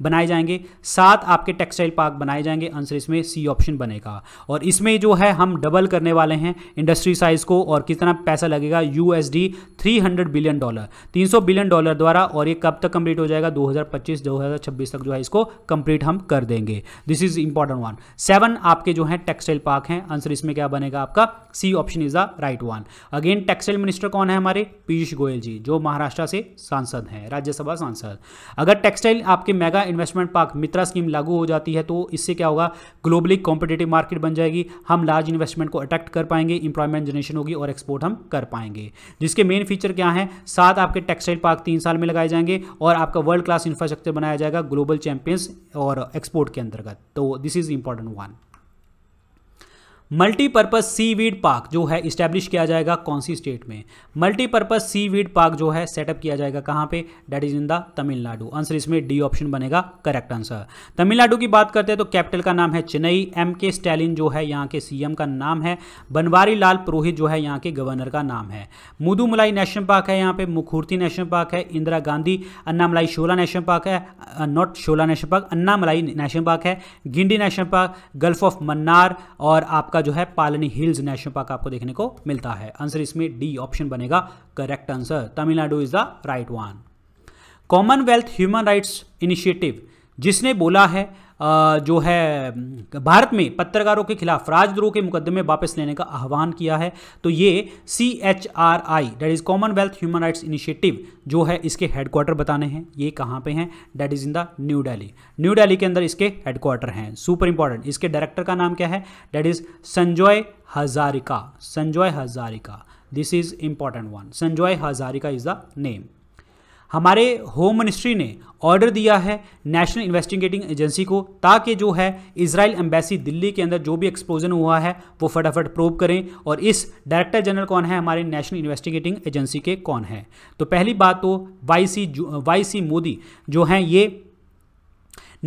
Speaker 1: बनाए जाएंगे सात आपके टेक्सटाइल पार्क बनाए जाएंगे आंसर इसमें सी ऑप्शन बनेगा और इसमें जो है हम डबल करने वाले हैं इंडस्ट्री साइज को और कितना पैसा लगेगा U S three hundred billion dollar तीन सौ बिलियन डॉलर द्वारा और ये कब तक कंप्लीट हो जाएगा दो हज़ार पच्चीस दो हज़ार छब्बीस तक जो है इसको कंप्लीट हम कर देंगे this is important one seven आपके जो है टेक्सटाइल पार्क हैं आंसर इसमें क्या बनेगा आपका C option is the right right one again textile minister कौन है हमारे पीयूष गोयल जी जो महाराष्ट्र से सांसद हैं राज्यसभा सांसद अगर टेक्सटाइल आपके mega investment park MITRA scheme लागू हो जाती है तो इससे क्या होगा ग्लोबली कॉम्पिटेटिव मार्केट बन जाएगी हम लार्ज इन्वेस्टमेंट को अट्रैक्ट कर पाएंगे इंप्लॉयमेंट जनरेशन होगी और एक्सपोर्ट हम कर पाएंगे जिसके मेन फीचर क्या है साथ आपके टेक्सटाइल पार्क तीन साल में लगाए जाएंगे और आपका वर्ल्ड क्लास इंफ्रास्ट्रक्चर बनाया जाएगा ग्लोबल चैंपियंस और एक्सपोर्ट के अंतर्गत तो this is important one multipurpose sea weed park जो है इस्टेब्लिश किया जाएगा कौन सी स्टेट में मल्टीपर्पज़ सी वीड पार्क जो है सेटअप किया जाएगा कहाँ पे that is in the Tamil Nadu answer इसमें डी ऑप्शन बनेगा करेक्ट आंसर तमिलनाडु की बात करते हैं तो कैपिटल का नाम है चेन्नई एम के स्टैलिन जो है यहाँ के एम का नाम है बनवारी लाल पुरोहित जो है यहाँ के गवर्नर का नाम है मुदुमलाई नेशनल पार्क है यहाँ पे मुखूर्ति नेशनल पार्क है इंदिरा गांधी अन्नामलाई शोला नेशनल पार्क है not Shola national park Annamalai national park है Guindy national park gulf of Mannar और आपका का जो है पालनी हिल्स नेशनल पार्क आपको देखने को मिलता है आंसर इसमें डी ऑप्शन बनेगा correct answer Tamil Nadu is the right one commonwealth human rights initiative जिसने बोला है जो है भारत में पत्रकारों के खिलाफ राजद्रोह के मुकदमे वापस लेने का आह्वान किया है तो ये C H R I that is commonwealth human rights initiative जो है इसके हेडक्वार्टर बताने हैं ये कहाँ पे हैं that is in the New Delhi New Delhi के अंदर इसके हेडक्वार्टर हैं सुपर इंपॉर्टेंट इसके डायरेक्टर का नाम क्या है that is Sanjoy Hazarika Sanjoy Hazarika this is important one Sanjoy Hazarika is the name हमारे होम मिनिस्ट्री ने ऑर्डर दिया है नेशनल इन्वेस्टिगेटिंग एजेंसी को ताकि जो है इसराइल एम्बेसी दिल्ली के अंदर जो भी एक्सप्लोजन हुआ है वो फटाफट प्रूव करें और इस डायरेक्टर जनरल कौन है हमारे नेशनल इन्वेस्टिगेटिंग एजेंसी के कौन है तो पहली बात तो Y C Y C Modi जो हैं ये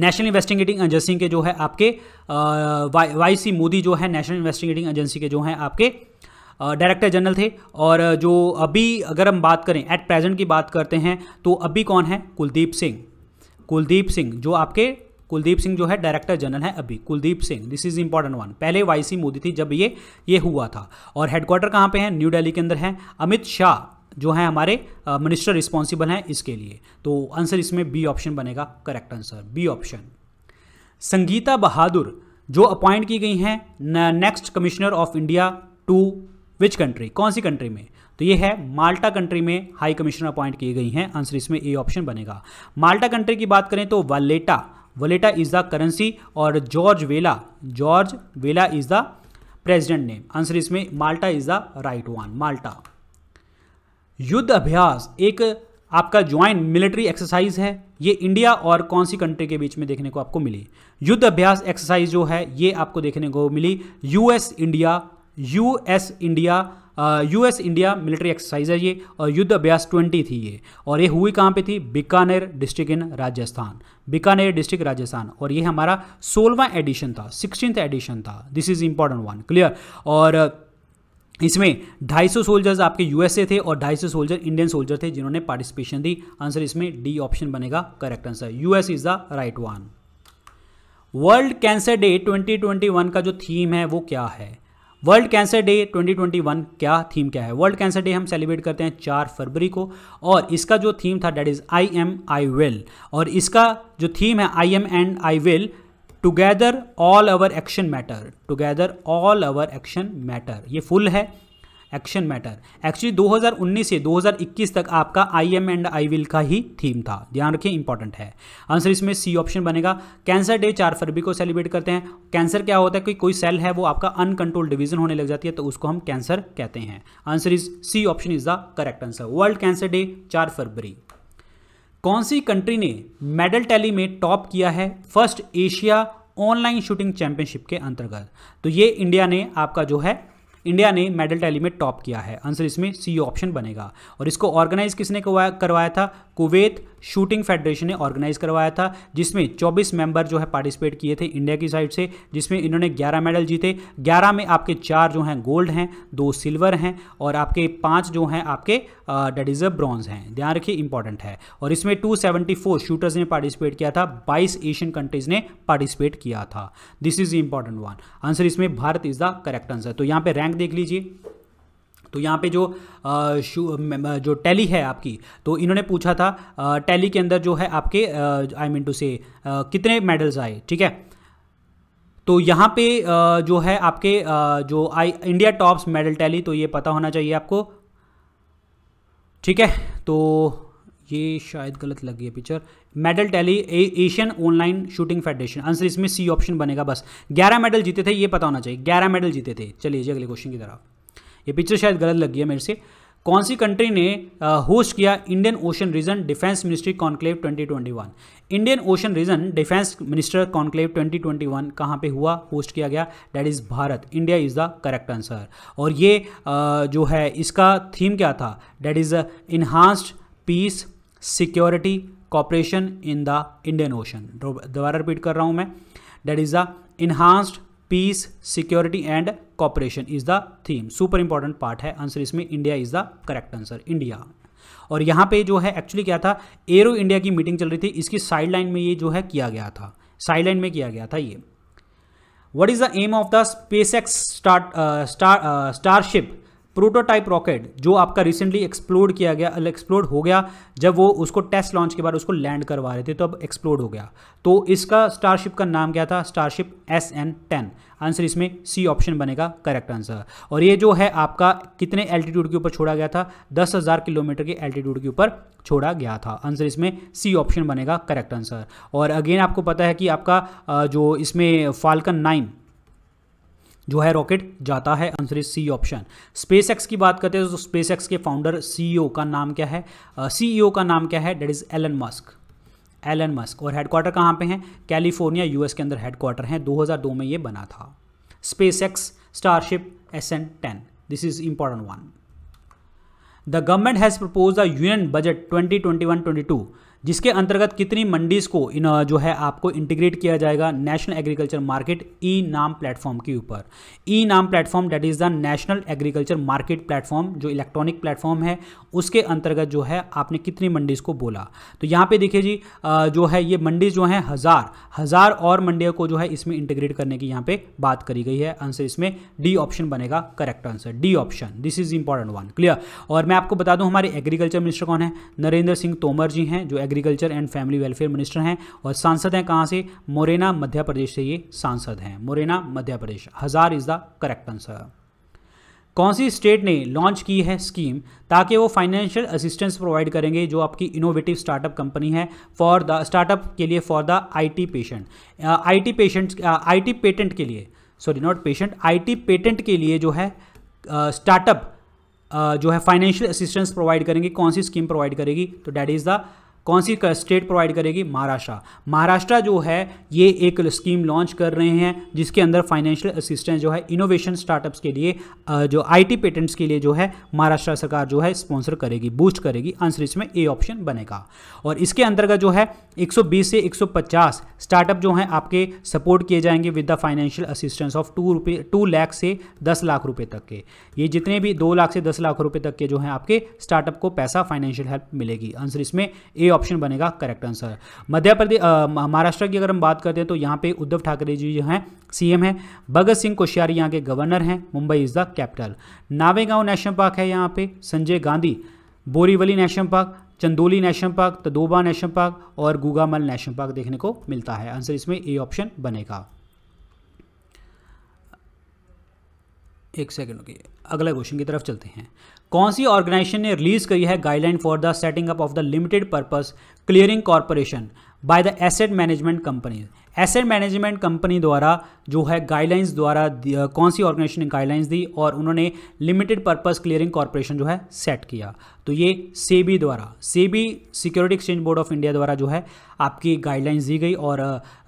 Speaker 1: नेशनल इन्वेस्टिगेटिंग एजेंसी के जो है आपके वाई सी मोदी जो है नेशनल इन्वेस्टिगेटिंग एजेंसी के जो हैं आपके डायरेक्टर जनरल थे और जो अभी अगर हम बात करें एट प्रेजेंट की बात करते हैं तो अभी कौन है कुलदीप सिंह कुलदीप सिंह जो आपके कुलदीप सिंह जो है डायरेक्टर जनरल है अभी Kuldeep Singh this is important one पहले वाईसी मोदी थी जब ये ये हुआ था और हेडक्वार्टर कहाँ पे है न्यू दिल्ली के अंदर है अमित शाह जो है हमारे मिनिस्टर रिस्पॉन्सिबल हैं इसके लिए तो आंसर इसमें बी ऑप्शन बनेगा correct answer B option Sangeeta Bahadur जो अपॉइंट की गई हैं next commissioner of India to which country कौन सी कंट्री में तो ये है माल्टा कंट्री में हाई कमिश्नर अपॉइंट की गई हैं आंसर इसमें ए ऑप्शन बनेगा माल्टा कंट्री की बात करें तो Valletta Valletta is the currency और George Vella George Vella is the president name answer इसमें Malta is the right one Malta युद्ध अभ्यास एक आपका ज्वाइंट मिलिट्री एक्सरसाइज है ये इंडिया और कौन सी कंट्री के बीच में देखने को आपको मिली युद्ध अभ्यास एक्सरसाइज जो है ये आपको देखने को मिली US India U S India U S India military exercise है ये और युद्ध अभ्यास ट्वेंटी थी ये और ये हुई कहाँ पे थी Bikaner district in Rajasthan Bikaner district Rajasthan और ये हमारा सोलवा एडिशन था सिक्सटीन एडिशन था this is important one clear और uh, इसमें 250 सोल्जर्स आपके यूएसए थे और 250 सोल्जर इंडियन सोल्जर थे जिन्होंने पार्टिसिपेशन दी आंसर इसमें डी ऑप्शन बनेगा correct answer US is the right one world cancer day 2021 का जो थीम है वो क्या है वर्ल्ड कैंसर डे 2021 क्या थीम क्या है वर्ल्ड कैंसर डे हम सेलिब्रेट करते हैं चार फरवरी को और इसका जो थीम था that is I am I will और इसका जो थीम है I am and I will together all our action matter together all our action matter ये फुल है एक्शन मैटर एक्चुअली 2019 से 2021 तक आपका I am and I will का ही थीम था ध्यान रखिए इंपॉर्टेंट है आंसर इसमें सी ऑप्शन बनेगा कैंसर डे चार फरवरी को सेलिब्रेट करते हैं कैंसर क्या होता है कि कोई सेल है वो आपका अनकंट्रोल डिवीजन होने लग जाती है तो उसको हम कैंसर कहते हैं answer is C option is the correct answer world cancer day चार फरवरी कौन सी कंट्री ने मेडल टैली में टॉप किया है first Asia online shooting championship के अंतर्गत तो ये इंडिया ने आपका जो है इंडिया ने मेडल टैली में टॉप किया है आंसर इसमें सी ऑप्शन बनेगा और इसको ऑर्गेनाइज किसने करवाया था कुवैत शूटिंग फेडरेशन ने ऑर्गेनाइज करवाया था जिसमें 24 मेंबर जो है पार्टिसिपेट किए थे इंडिया की साइड से जिसमें इन्होंने 11 मेडल जीते 11 में आपके चार जो हैं गोल्ड हैं दो सिल्वर हैं और आपके पाँच जो हैं आपके डेट इज़ अ ब्रॉन्ज हैं ध्यान रखिए इंपॉर्टेंट है और इसमें 274 शूटर्स ने पार्टिसिपेट किया था बाईस एशियन कंट्रीज ने पार्टिसिपेट किया था this is important one answer इसमें Bharat is the correct answer तो यहाँ पर रैंक देख लीजिए तो यहाँ पे जो आ, जो टैली है आपकी तो इन्होंने पूछा था आ, टैली के अंदर जो है आपके आई मीन टू से कितने मेडल्स आए ठीक है तो यहाँ पे आ, जो है आपके जो आई इंडिया टॉप्स मेडल टैली तो ये पता होना चाहिए आपको ठीक है तो ये शायद गलत लग गई picture medal tally Asian online shooting federation answer इसमें सी ऑप्शन बनेगा बस ग्यारह मेडल जीते थे ये पता होना चाहिए ग्यारह मेडल जीते थे चलिए अगले क्वेश्चन की तरफ ये पिक्चर शायद गलत लगी है मेरे से कौन सी कंट्री ने होस्ट किया Indian ocean region defence ministry conclave 2021 Indian ocean region defence minister conclave 2021 कहाँ पर हुआ होस्ट किया गया that is Bharat India is the correct answer और ये uh, जो है इसका थीम क्या था that is enhanced peace security cooperation in the Indian ocean दोबारा रिपीट कर रहा हूँ मैं that is the enhanced peace security and corporation is the theme super important part है आंसर इसमें India is the correct answer India और यहां पे जो है एक्चुअली क्या था एरो इंडिया की मीटिंग चल रही थी इसकी साइड लाइन में ये जो है किया गया था साइड लाइन में किया गया था ये what is the aim of the space X star starship prototype rocket जो आपका रिसेंटली एक्सप्लोड किया गया एक्सप्लोड हो गया जब वो उसको टेस्ट लॉन्च के बाद उसको लैंड करवा रहे थे तो अब एक्सप्लोड हो गया तो इसका स्टारशिप का नाम क्या था starship S N ten answer इसमें सी ऑप्शन बनेगा करेक्ट आंसर और ये जो है आपका कितने एल्टीट्यूड के ऊपर छोड़ा गया था दस हज़ार किलोमीटर के एल्टीट्यूड के ऊपर छोड़ा गया था आंसर इसमें सी ऑप्शन बनेगा करेक्ट आंसर और अगेन आपको पता है कि आपका जो इसमें फाल्कन नाइन जो है रॉकेट जाता है answer is C option space X की बात करते हैं तो स्पेस एक्स के फाउंडर सीईओ e का नाम क्या है सीईओ uh, e का नाम क्या है that is Elon Musk Elon Musk और हेडक्वार्टर कहाँ पे हैं कैलिफोर्निया यूएस के अंदर हेडक्वार्टर हैं 2002 में ये बना था space X starship S N ten this is important one the government has propose the union budget twenty two जिसके अंतर्गत कितनी मंडीज़ को इन जो है आपको इंटीग्रेट किया जाएगा नेशनल एग्रीकल्चर मार्केट ई नाम प्लेटफॉर्म के ऊपर e NAM platform that is the national agriculture market platform जो इलेक्ट्रॉनिक प्लेटफॉर्म है उसके अंतर्गत जो है आपने कितनी मंडीज़ को बोला तो यहाँ पे देखिए जी जो है ये मंडीज़ जो हैं हज़ार हज़ार और मंडियों को जो है इसमें इंटीग्रेट करने की यहाँ पे बात करी गई है आंसर इसमें डी ऑप्शन बनेगा correct answer D option this is important one clear और मैं आपको बता दूं हमारे एग्रीकल्चर मिनिस्टर कौन है नरेंद्र सिंह तोमर जी हैं जो agriculture and family welfare minister हैं और सांसद हैं कहाँ से मोरेना मध्य प्रदेश से ये सांसद हैं मोरेना मध्य प्रदेश हजार इज़ द करेक्ट आंसर कौन सी स्टेट ने लॉन्च की है स्कीम ताकि वो फाइनेंशियल असिस्टेंस प्रोवाइड करेंगे जो आपकी इनोवेटिव स्टार्टअप कंपनी है फॉर द स्टार्टअप के लिए for the IT patient IT patient IT patent के लिए sorry not patient IT patent के लिए जो है स्टार्टअप uh, uh, जो है फाइनेंशियल असिस्टेंस प्रोवाइड करेंगे कौन सी स्कीम प्रोवाइड करेगी तो डैट इज़ द कौन सी स्टेट प्रोवाइड करेगी महाराष्ट्र महाराष्ट्र जो है ये एक स्कीम लॉन्च कर रहे हैं जिसके अंदर फाइनेंशियल असिस्टेंस जो है इनोवेशन स्टार्टअप्स के लिए जो आईटी पेटेंट्स के लिए जो है महाराष्ट्र सरकार जो है स्पॉन्सर करेगी बूस्ट करेगी आंसर इसमें ए ऑप्शन बनेगा और इसके अंतर्गत जो है 120 से 150 स्टार्टअप जो हैं आपके सपोर्ट किए जाएंगे with the financial assistance of two रुपये टू लैख से दस लाख रुपये तक के ये जितने भी दो लाख से दस लाख रुपए तक के जो हैं आपके स्टार्टअप को पैसा फाइनेंशियल हेल्प मिलेगी आंसर इसमें ए ऑप्शन बनेगा करेक्ट आंसर मध्य प्रदेश महाराष्ट्र की अगर हम बात करते हैं तो यहाँ पे उद्धव ठाकरे जी जो हैं सीएम हैं भगत सिंह कोश्यारी यहाँ के गवर्नर हैं Mumbai is the capital Navegaon national park है यहाँ पे Sanjay Gandhi Borivali national park Chandoli national park Tadoba national park और गुगामल नेशनल पार्क देखने को मिलता है आंसर इसमें ए ऑप्शन बनेगा एक सेकेंड रुकिए अगला क्वेश्चन की तरफ चलते हैं कौन सी ऑर्गेनाइजेशन ने रिलीज करी है guideline for the setting up of the limited purpose clearing corporation by the asset management companies asset management company द्वारा जो है गाइडलाइंस द्वारा कौन सी ऑर्गेनाइजेशन ने गाइडलाइंस दी और उन्होंने लिमिटेड पर्पस क्लियरिंग कॉरपोरेशन जो है सेट किया तो ये सेबी द्वारा SEBI security exchange board of India द्वारा जो है आपकी गाइडलाइंस दी गई और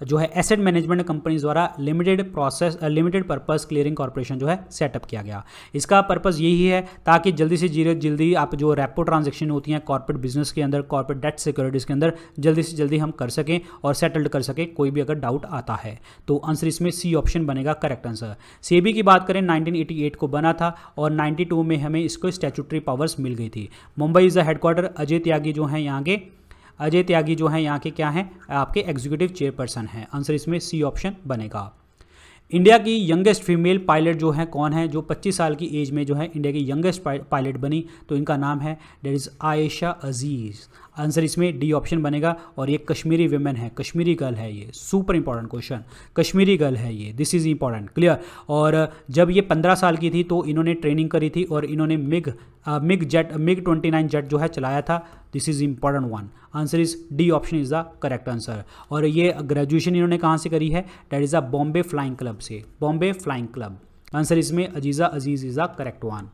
Speaker 1: जो है एसेट मैनेजमेंट कंपनीज द्वारा limited process limited purpose clearing corporation जो है सेटअप किया गया इसका पर्पज़ यही है ताकि जल्दी से जीरो जल्दी आप जो रेपो ट्रांजेक्शन होती हैं कॉरपोरेट बिजनेस के अंदर कॉरपोरेट डेट सिक्योरिटीज़ के अंदर जल्दी से जल्दी हम कर सकें और सेटल्ड कर सकें कोई भी अगर अगर डाउट आता है तो आंसर इसमें सी ऑप्शन बनेगा करेक्ट आंसर सेबी की बात करें 1988 को बना था और 92 में हमें इसको स्टैचूटरी पावर्स मिल गई थी Mumbai is the headquarter Ajay Tyagi जो है यहाँ के अजय त्यागी जो है यहाँ के क्या हैं आपके एग्जीक्यूटिव चेयरपर्सन हैं आंसर इसमें सी ऑप्शन बनेगा इंडिया की यंगेस्ट फीमेल पायलट जो है कौन है जो 25 साल की एज में जो है इंडिया की यंगेस्ट पायलट बनी तो इनका नाम है that is Ayesha Aziz answer इसमें डी ऑप्शन बनेगा और ये कश्मीरी वेमेन है कश्मीरी गर्ल है ये super important question Kashmiri girl है ये दिस इज़ इंपॉर्टेंट क्लियर और जब ये पंद्रह साल की थी तो इन्होंने ट्रेनिंग करी थी और इन्होंने MiG MiG jet MiG twenty nine jet जो है चलाया था this is important one answer is D option is the correct answer और ये ग्रेजुएशन इन्होंने कहाँ से करी है that is a Bombay flying club से बॉम्बे फ्लाइंग क्लब आंसर इसमें Aziza Aziz is the correct one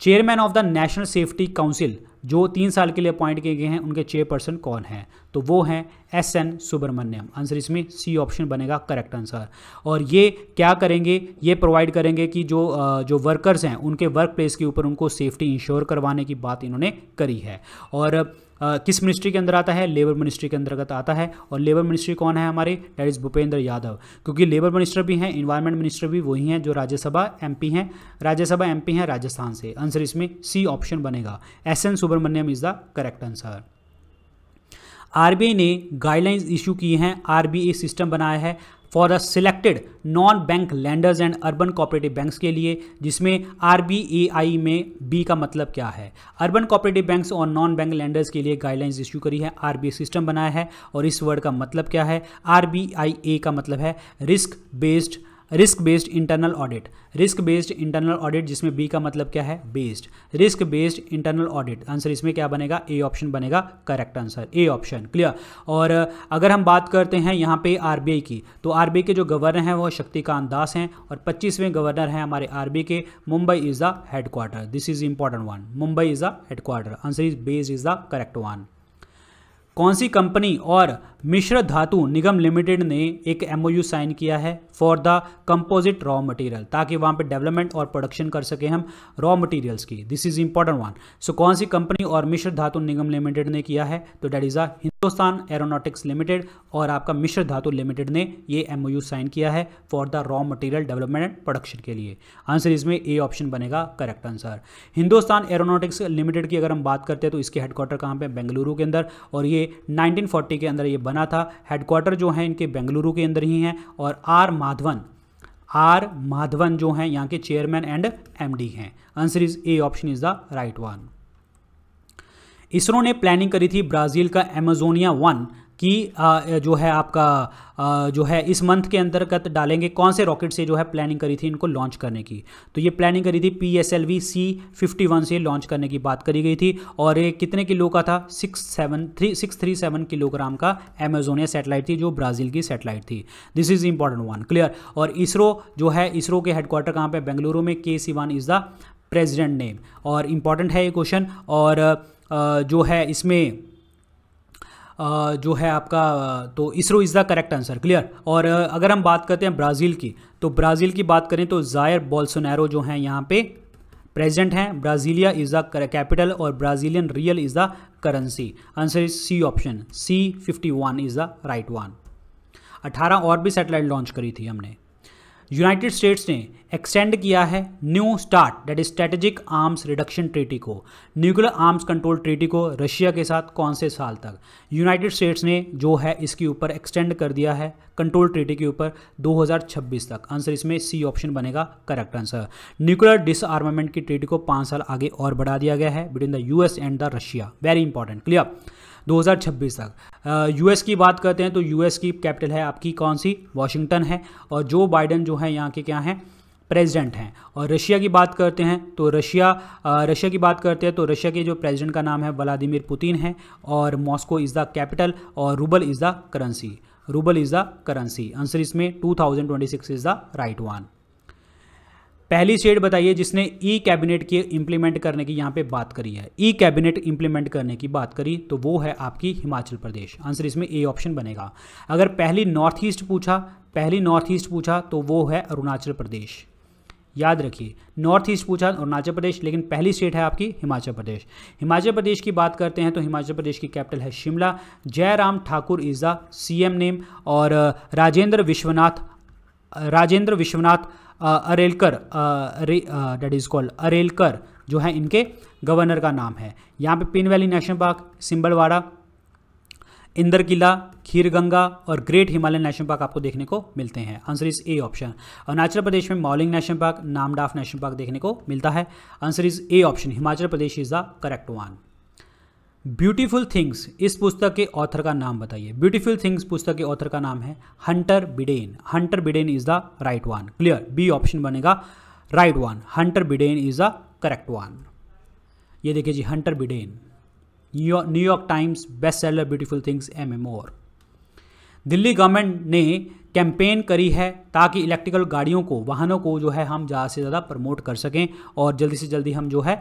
Speaker 1: chairman of the national safety council जो तीन साल के लिए अपॉइंट किए गए हैं उनके चेयरपर्सन कौन हैं तो वो हैं एस एन सुब्रमण्यम आंसर इसमें सी ऑप्शन बनेगा करेक्ट आंसर और ये क्या करेंगे ये प्रोवाइड करेंगे कि जो जो वर्कर्स हैं उनके वर्क प्लेस के ऊपर उनको सेफ्टी इंश्योर करवाने की बात इन्होंने करी है और किस मिनिस्ट्री के अंदर आता है लेबर मिनिस्ट्री के अंतर्गत आता है और लेबर मिनिस्ट्री कौन है हमारे डेट इज़ भूपेंद्र यादव क्योंकि लेबर मिनिस्टर भी हैं इन्वायरमेंट मिनिस्टर भी वही हैं जो राज्यसभा एम हैं राज्यसभा एम हैं राजस्थान से आंसर इसमें सी ऑप्शन बनेगा S N Subramanyam is the correct answer RBI ने गाइडलाइंस इशू की हैं आरबीआई सिस्टम बनाया है for the selected non bank lenders and urban cooperative banks के लिए जिसमें आर बी ए आई में बी का मतलब क्या है अर्बन कोऑपरेटिव बैंक्स और नॉन बैंक लैंडर्स के लिए गाइडलाइंस इश्यू करी है आर बी सिस्टम बनाया है और इस वर्ड का मतलब क्या है आर बी आई ए का मतलब है risk based risk based internal audit risk based internal audit जिसमें बी का मतलब क्या है based risk based internal audit answer इसमें क्या बनेगा ए ऑप्शन बनेगा correct answer A option clear और अगर हम बात करते हैं यहाँ पे आरबीआई की तो आरबीआई के जो गवर्नर हैं वो शक्तिकांत दास हैं और पच्चीसवें गवर्नर हैं हमारे R K Mumbai is the headquarter this is important one Mumbai is the headquarters answer is based is the correct one कौन सी कंपनी और मिश्र धातु निगम लिमिटेड ने एक एमओयू साइन किया है for the composite raw material ताकि वहां पे डेवलपमेंट और प्रोडक्शन कर सके हम रॉ मटेरियल्स की this is important one so कौन सी कंपनी और मिश्र धातु निगम लिमिटेड ने किया है तो that is a Hindustan Aeronautics Limited और आपका मिश्र धातु लिमिटेड ने ये एमओयू साइन किया है for the raw material development and production के लिए आंसर इसमें ए ऑप्शन बनेगा correct answer Hindustan Aeronautics Limited की अगर हम बात करते हैं तो इसके हेडक्वार्टर कहाँ पे बेंगलुरु के अंदर और ये 1940 के अंदर ये बना था हेडक्वार्टर जो है इनके बेंगलुरु के अंदर ही हैं और आर माधवन आर माधवन जो हैं यहाँ के चेयरमैन एंड एमडी हैं answer is A option is the right one ISRO ने प्लानिंग करी थी ब्राज़ील का एमेजोनिया वन कि जो है आपका जो है इस मंथ के अंतर्गत डालेंगे कौन से रॉकेट से जो है प्लानिंग करी थी इनको लॉन्च करने की तो ये प्लानिंग करी थी P S L V C fifty one से लॉन्च करने की बात करी गई थी और ये कितने किलो का था six seven three six three seven kilogram का एमेजोनिया सेटेलाइट थी जो ब्राज़ील की सेटेलाइट थी this is important one clear और इसरो जो है इसरो के हेडक्वार्टर कहाँ पे बेंगलुरु में K Sivan is the president name और इम्पॉर्टेंट है ये क्वेश्चन और जो है इसमें जो है आपका तो ISRO is the correct answer clear और अगर हम बात करते हैं ब्राज़ील की तो ब्राज़ील की बात करें तो जायर बॉल्सोनैरो जो हैं यहाँ पे प्रेजेंट हैं ब्राज़ीलिया इज़ द कैपिटल और Brazilian real is the currency answer is C option C fifty one is the right one अट्ठारह और भी सैटेलाइट लॉन्च करी थी हमने यूनाइटेड स्टेट्स ने एक्सटेंड किया है new start that is strategic arms reduction treaty को न्यूक्लियर आर्म्स कंट्रोल ट्रीटी को रशिया के साथ कौन से साल तक यूनाइटेड स्टेट्स ने जो है इसके ऊपर एक्सटेंड कर दिया है कंट्रोल ट्रीटी के ऊपर 2026 तक आंसर इसमें सी ऑप्शन बनेगा करेक्ट आंसर न्यूक्लियर डिसआर्मामेंट की ट्रीटी को पाँच साल आगे और बढ़ा दिया गया है between the US and the Russia very important clear 2026 तक यूएस की बात करते हैं तो यूएस की कैपिटल है आपकी कौन सी वाशिंगटन है और जो बाइडन जो है यहाँ के क्या हैं प्रेसिडेंट हैं और रशिया की बात करते हैं तो रशिया रशिया की बात करते हैं तो रशिया के जो प्रेसिडेंट का नाम है व्लादिमिर पुतिन है और मॉस्को इज़ द कैपिटल और rouble is the currency rouble is the currency answer इसमें 2026 इज़ द राइट वन पहली शेड बताइए जिसने ई e कैबिनेट के इंप्लीमेंट करने की यहाँ पे बात करी है ई कैबिनेट इंप्लीमेंट करने की बात करी तो वो है आपकी हिमाचल प्रदेश आंसर इसमें ए ऑप्शन बनेगा अगर पहली नॉर्थ ईस्ट पूछा पहली नॉर्थ ईस्ट पूछा तो वो है अरुणाचल प्रदेश याद रखिए नॉर्थ ईस्ट पूछा अरुणाचल प्रदेश लेकिन पहली स्टेट है आपकी हिमाचल प्रदेश हिमाचल प्रदेश की बात करते हैं तो हिमाचल प्रदेश की कैपिटल है Shimla Jairam Thakur is the CM name और Rajendra Vishwanath Rajendra Vishwanath Arlekar that is called Arlekar जो है इनके गवर्नर का नाम है यहाँ पे Pin valley national park Simbalbara Inderkilla Khirganga और ग्रेट हिमालयन नेशनल पार्क आपको देखने को मिलते हैं answer is A option Arunachal Pradesh में Mouling national park Namdapha national park देखने को मिलता है answer is A option Himachal Pradesh is the correct one beautiful things इस पुस्तक के ऑथर का नाम बताइए ब्यूटीफुल थिंग्स पुस्तक के ऑथर का नाम है Hunter Biden Hunter Biden is the right one clear B option बनेगा right one Hunter Biden is the correct one ये देखिए जी Hunter Biden New York Times best seller beautiful things M M और दिल्ली गवर्नमेंट ने campaign करी है ताकि electrical गाड़ियों को वाहनों को जो है हम ज़्यादा से ज़्यादा प्रमोट कर सकें और जल्दी से जल्दी हम जो है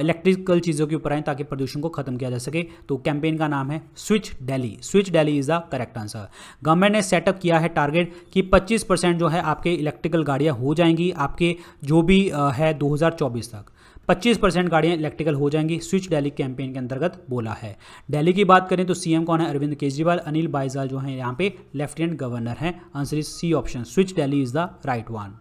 Speaker 1: इलेक्ट्रिकल चीज़ों के ऊपर आएँ ताकि प्रदूषण को ख़त्म किया जा सके तो कैंपेन का नाम है switch Delhi switch Delhi is the correct answer government ने सेटअप किया है टारगेट कि 25 परसेंट जो है आपके इलेक्ट्रिकल गाड़ियाँ हो जाएंगी आपके जो भी है दो तक 25 परसेंट गाड़ियाँ इलेक्ट्रिकल हो जाएंगी स्विच डेली कैंपेन के अंतर्गत बोला है डेली की बात करें तो सीएम कौन है अरविंद केजरीवाल अनिल बाइजाल जो है यहाँ पे लेफ्टिनेंट गवर्नर हैं answer is C option switch Delhi is the right one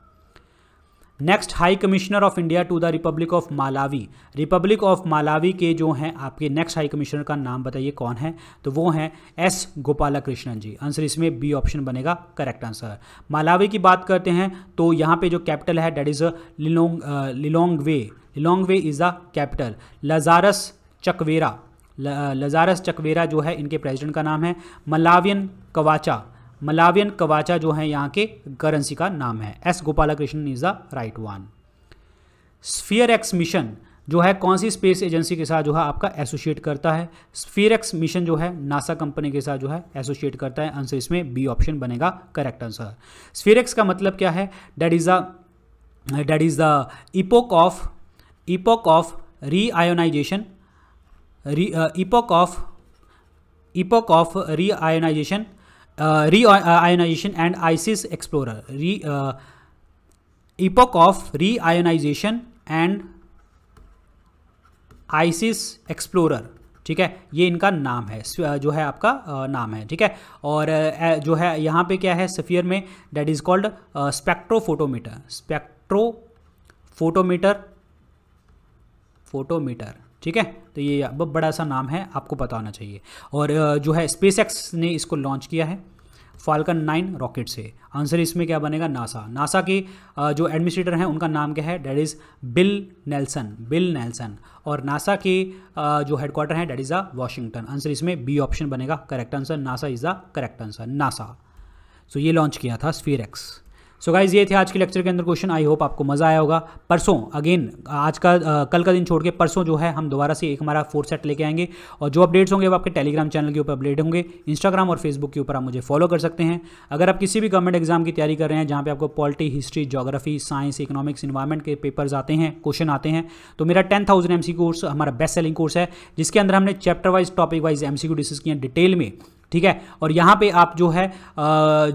Speaker 1: next high commissioner of India to the Republic of Malawi Republic of Malawi के जो हैं आपके नेक्स्ट हाई कमिश्नर का नाम बताइए कौन है तो वो हैं एस गोपाला कृष्णन जी आंसर इसमें बी ऑप्शन बनेगा करेक्ट आंसर मालावी की बात करते हैं तो यहाँ पे जो कैपिटल है डेट इज़ लिलोंग Lilongwe Lilongwe is the capital Lazarus Chakwera Lazarus Chakwera जो है इनके प्रेसिडेंट का नाम है मलावियन कवाचा मलावियन कवाचा जो है यहाँ के करेंसी का नाम है S Gopalakrishnan is the right one SPHEREx mission जो है कौन सी स्पेस एजेंसी के साथ जो है आपका एसोसिएट करता है स्फियर एक्स मिशन जो है नासा कंपनी के साथ जो है एसोशिएट करता है आंसर इसमें बी ऑप्शन बनेगा करेक्ट आंसर स्फियर एक्स का मतलब क्या है that is the that is the epoch of epoch of reionization re, uh, epoch of epoch of reionization uh, reionization and isis explorer re, uh, epoch of reionization and isis explorer ठीक है ये इनका नाम है जो है आपका नाम है ठीक है और जो है यहाँ पे क्या है सफ़ियर में that is called spectrophotometer spectrophotometer photometer ठीक है तो ये बहुत बड़ा सा नाम है आपको पता होना चाहिए और जो है स्पेस ने इसको लॉन्च किया है फाल्कन नाइन रॉकेट से आंसर इसमें क्या बनेगा नासा नासा के जो एडमिनिस्ट्रेटर हैं उनका नाम क्या है that is Bill Nelson Bill Nelson और नासा के जो हेडक्वार्टर हैं that is the Washington answer इसमें बी ऑप्शन बनेगा correct answer NASA is the correct answer NASA so ये लॉन्च किया था स्फीर एक्स सो गाइज ये थे आज के लेक्चर के अंदर क्वेश्चन आई होप आपको मज़ा आया होगा परसों अगेन आज का आ, कल का दिन छोड़ के परसों जो है हम दोबारा से एक हमारा फोर सेट लेके आएंगे और जो अपडेट्स होंगे वो आपके टेलीग्राम चैनल के ऊपर अपडेट होंगे इंस्टाग्राम और फेसबुक के ऊपर आप मुझे फॉलो कर सकते हैं अगर आप किसी भी गवर्नमेंट एग्जाम की तैयारी कर रहे हैं जहाँ पर आपको polity history geography science economics environment के पेपर्स आते हैं क्वेश्चन आते हैं तो मेरा टेन थाउजेंड एम कोर्स हमारा बेस्ट सेलिंग कोर्स है जिसके अंदर हमने chapter wise topic wise M C discuss किया डिटेल में ठीक है और यहाँ पे आप जो है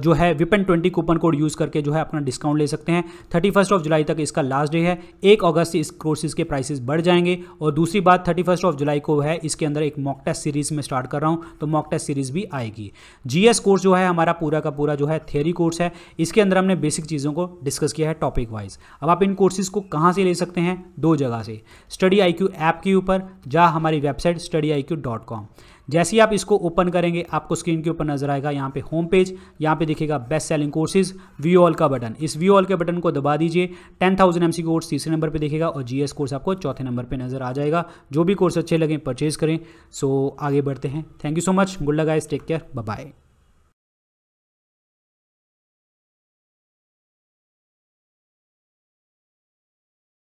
Speaker 1: जो है Vipan twenty coupon code use करके जो है अपना डिस्काउंट ले सकते हैं थर्टी फर्स्ट ऑफ जुलाई तक इसका लास्ट डे है एक अगस्त से इस कोर्सेज के प्राइसेस बढ़ जाएंगे और दूसरी बात थर्टी फर्स्ट ऑफ जुलाई को है इसके अंदर एक मॉक टेस्ट सीरीज में स्टार्ट कर रहा हूँ तो मॉक टेस्ट सीरीज भी आएगी जी कोर्स जो है हमारा पूरा का पूरा जो है थेरी कोर्स है इसके अंदर हमने बेसिक चीज़ों को डिस्कस किया है टॉपिक वाइज अब आप इन कोर्सेज को कहाँ से ले सकते हैं दो जगह से स्टडी आई ऐप के ऊपर जा हमारी website study I dot com जैसे ही आप इसको ओपन करेंगे आपको स्क्रीन के ऊपर नजर आएगा यहाँ पे होम पेज यहाँ पे दिखेगा best selling courses view all का बटन इस व्यू ऑल के बटन को दबा दीजिए टेन थाउजेंड एम कोर्स तीसरे नंबर पर दिखेगा और जी कोर्स आपको चौथे नंबर पर नजर आ जाएगा जो भी कोर्स अच्छे लगें परचेज करें सो आगे बढ़ते हैं thank you so much good लगा टेक केयर बाय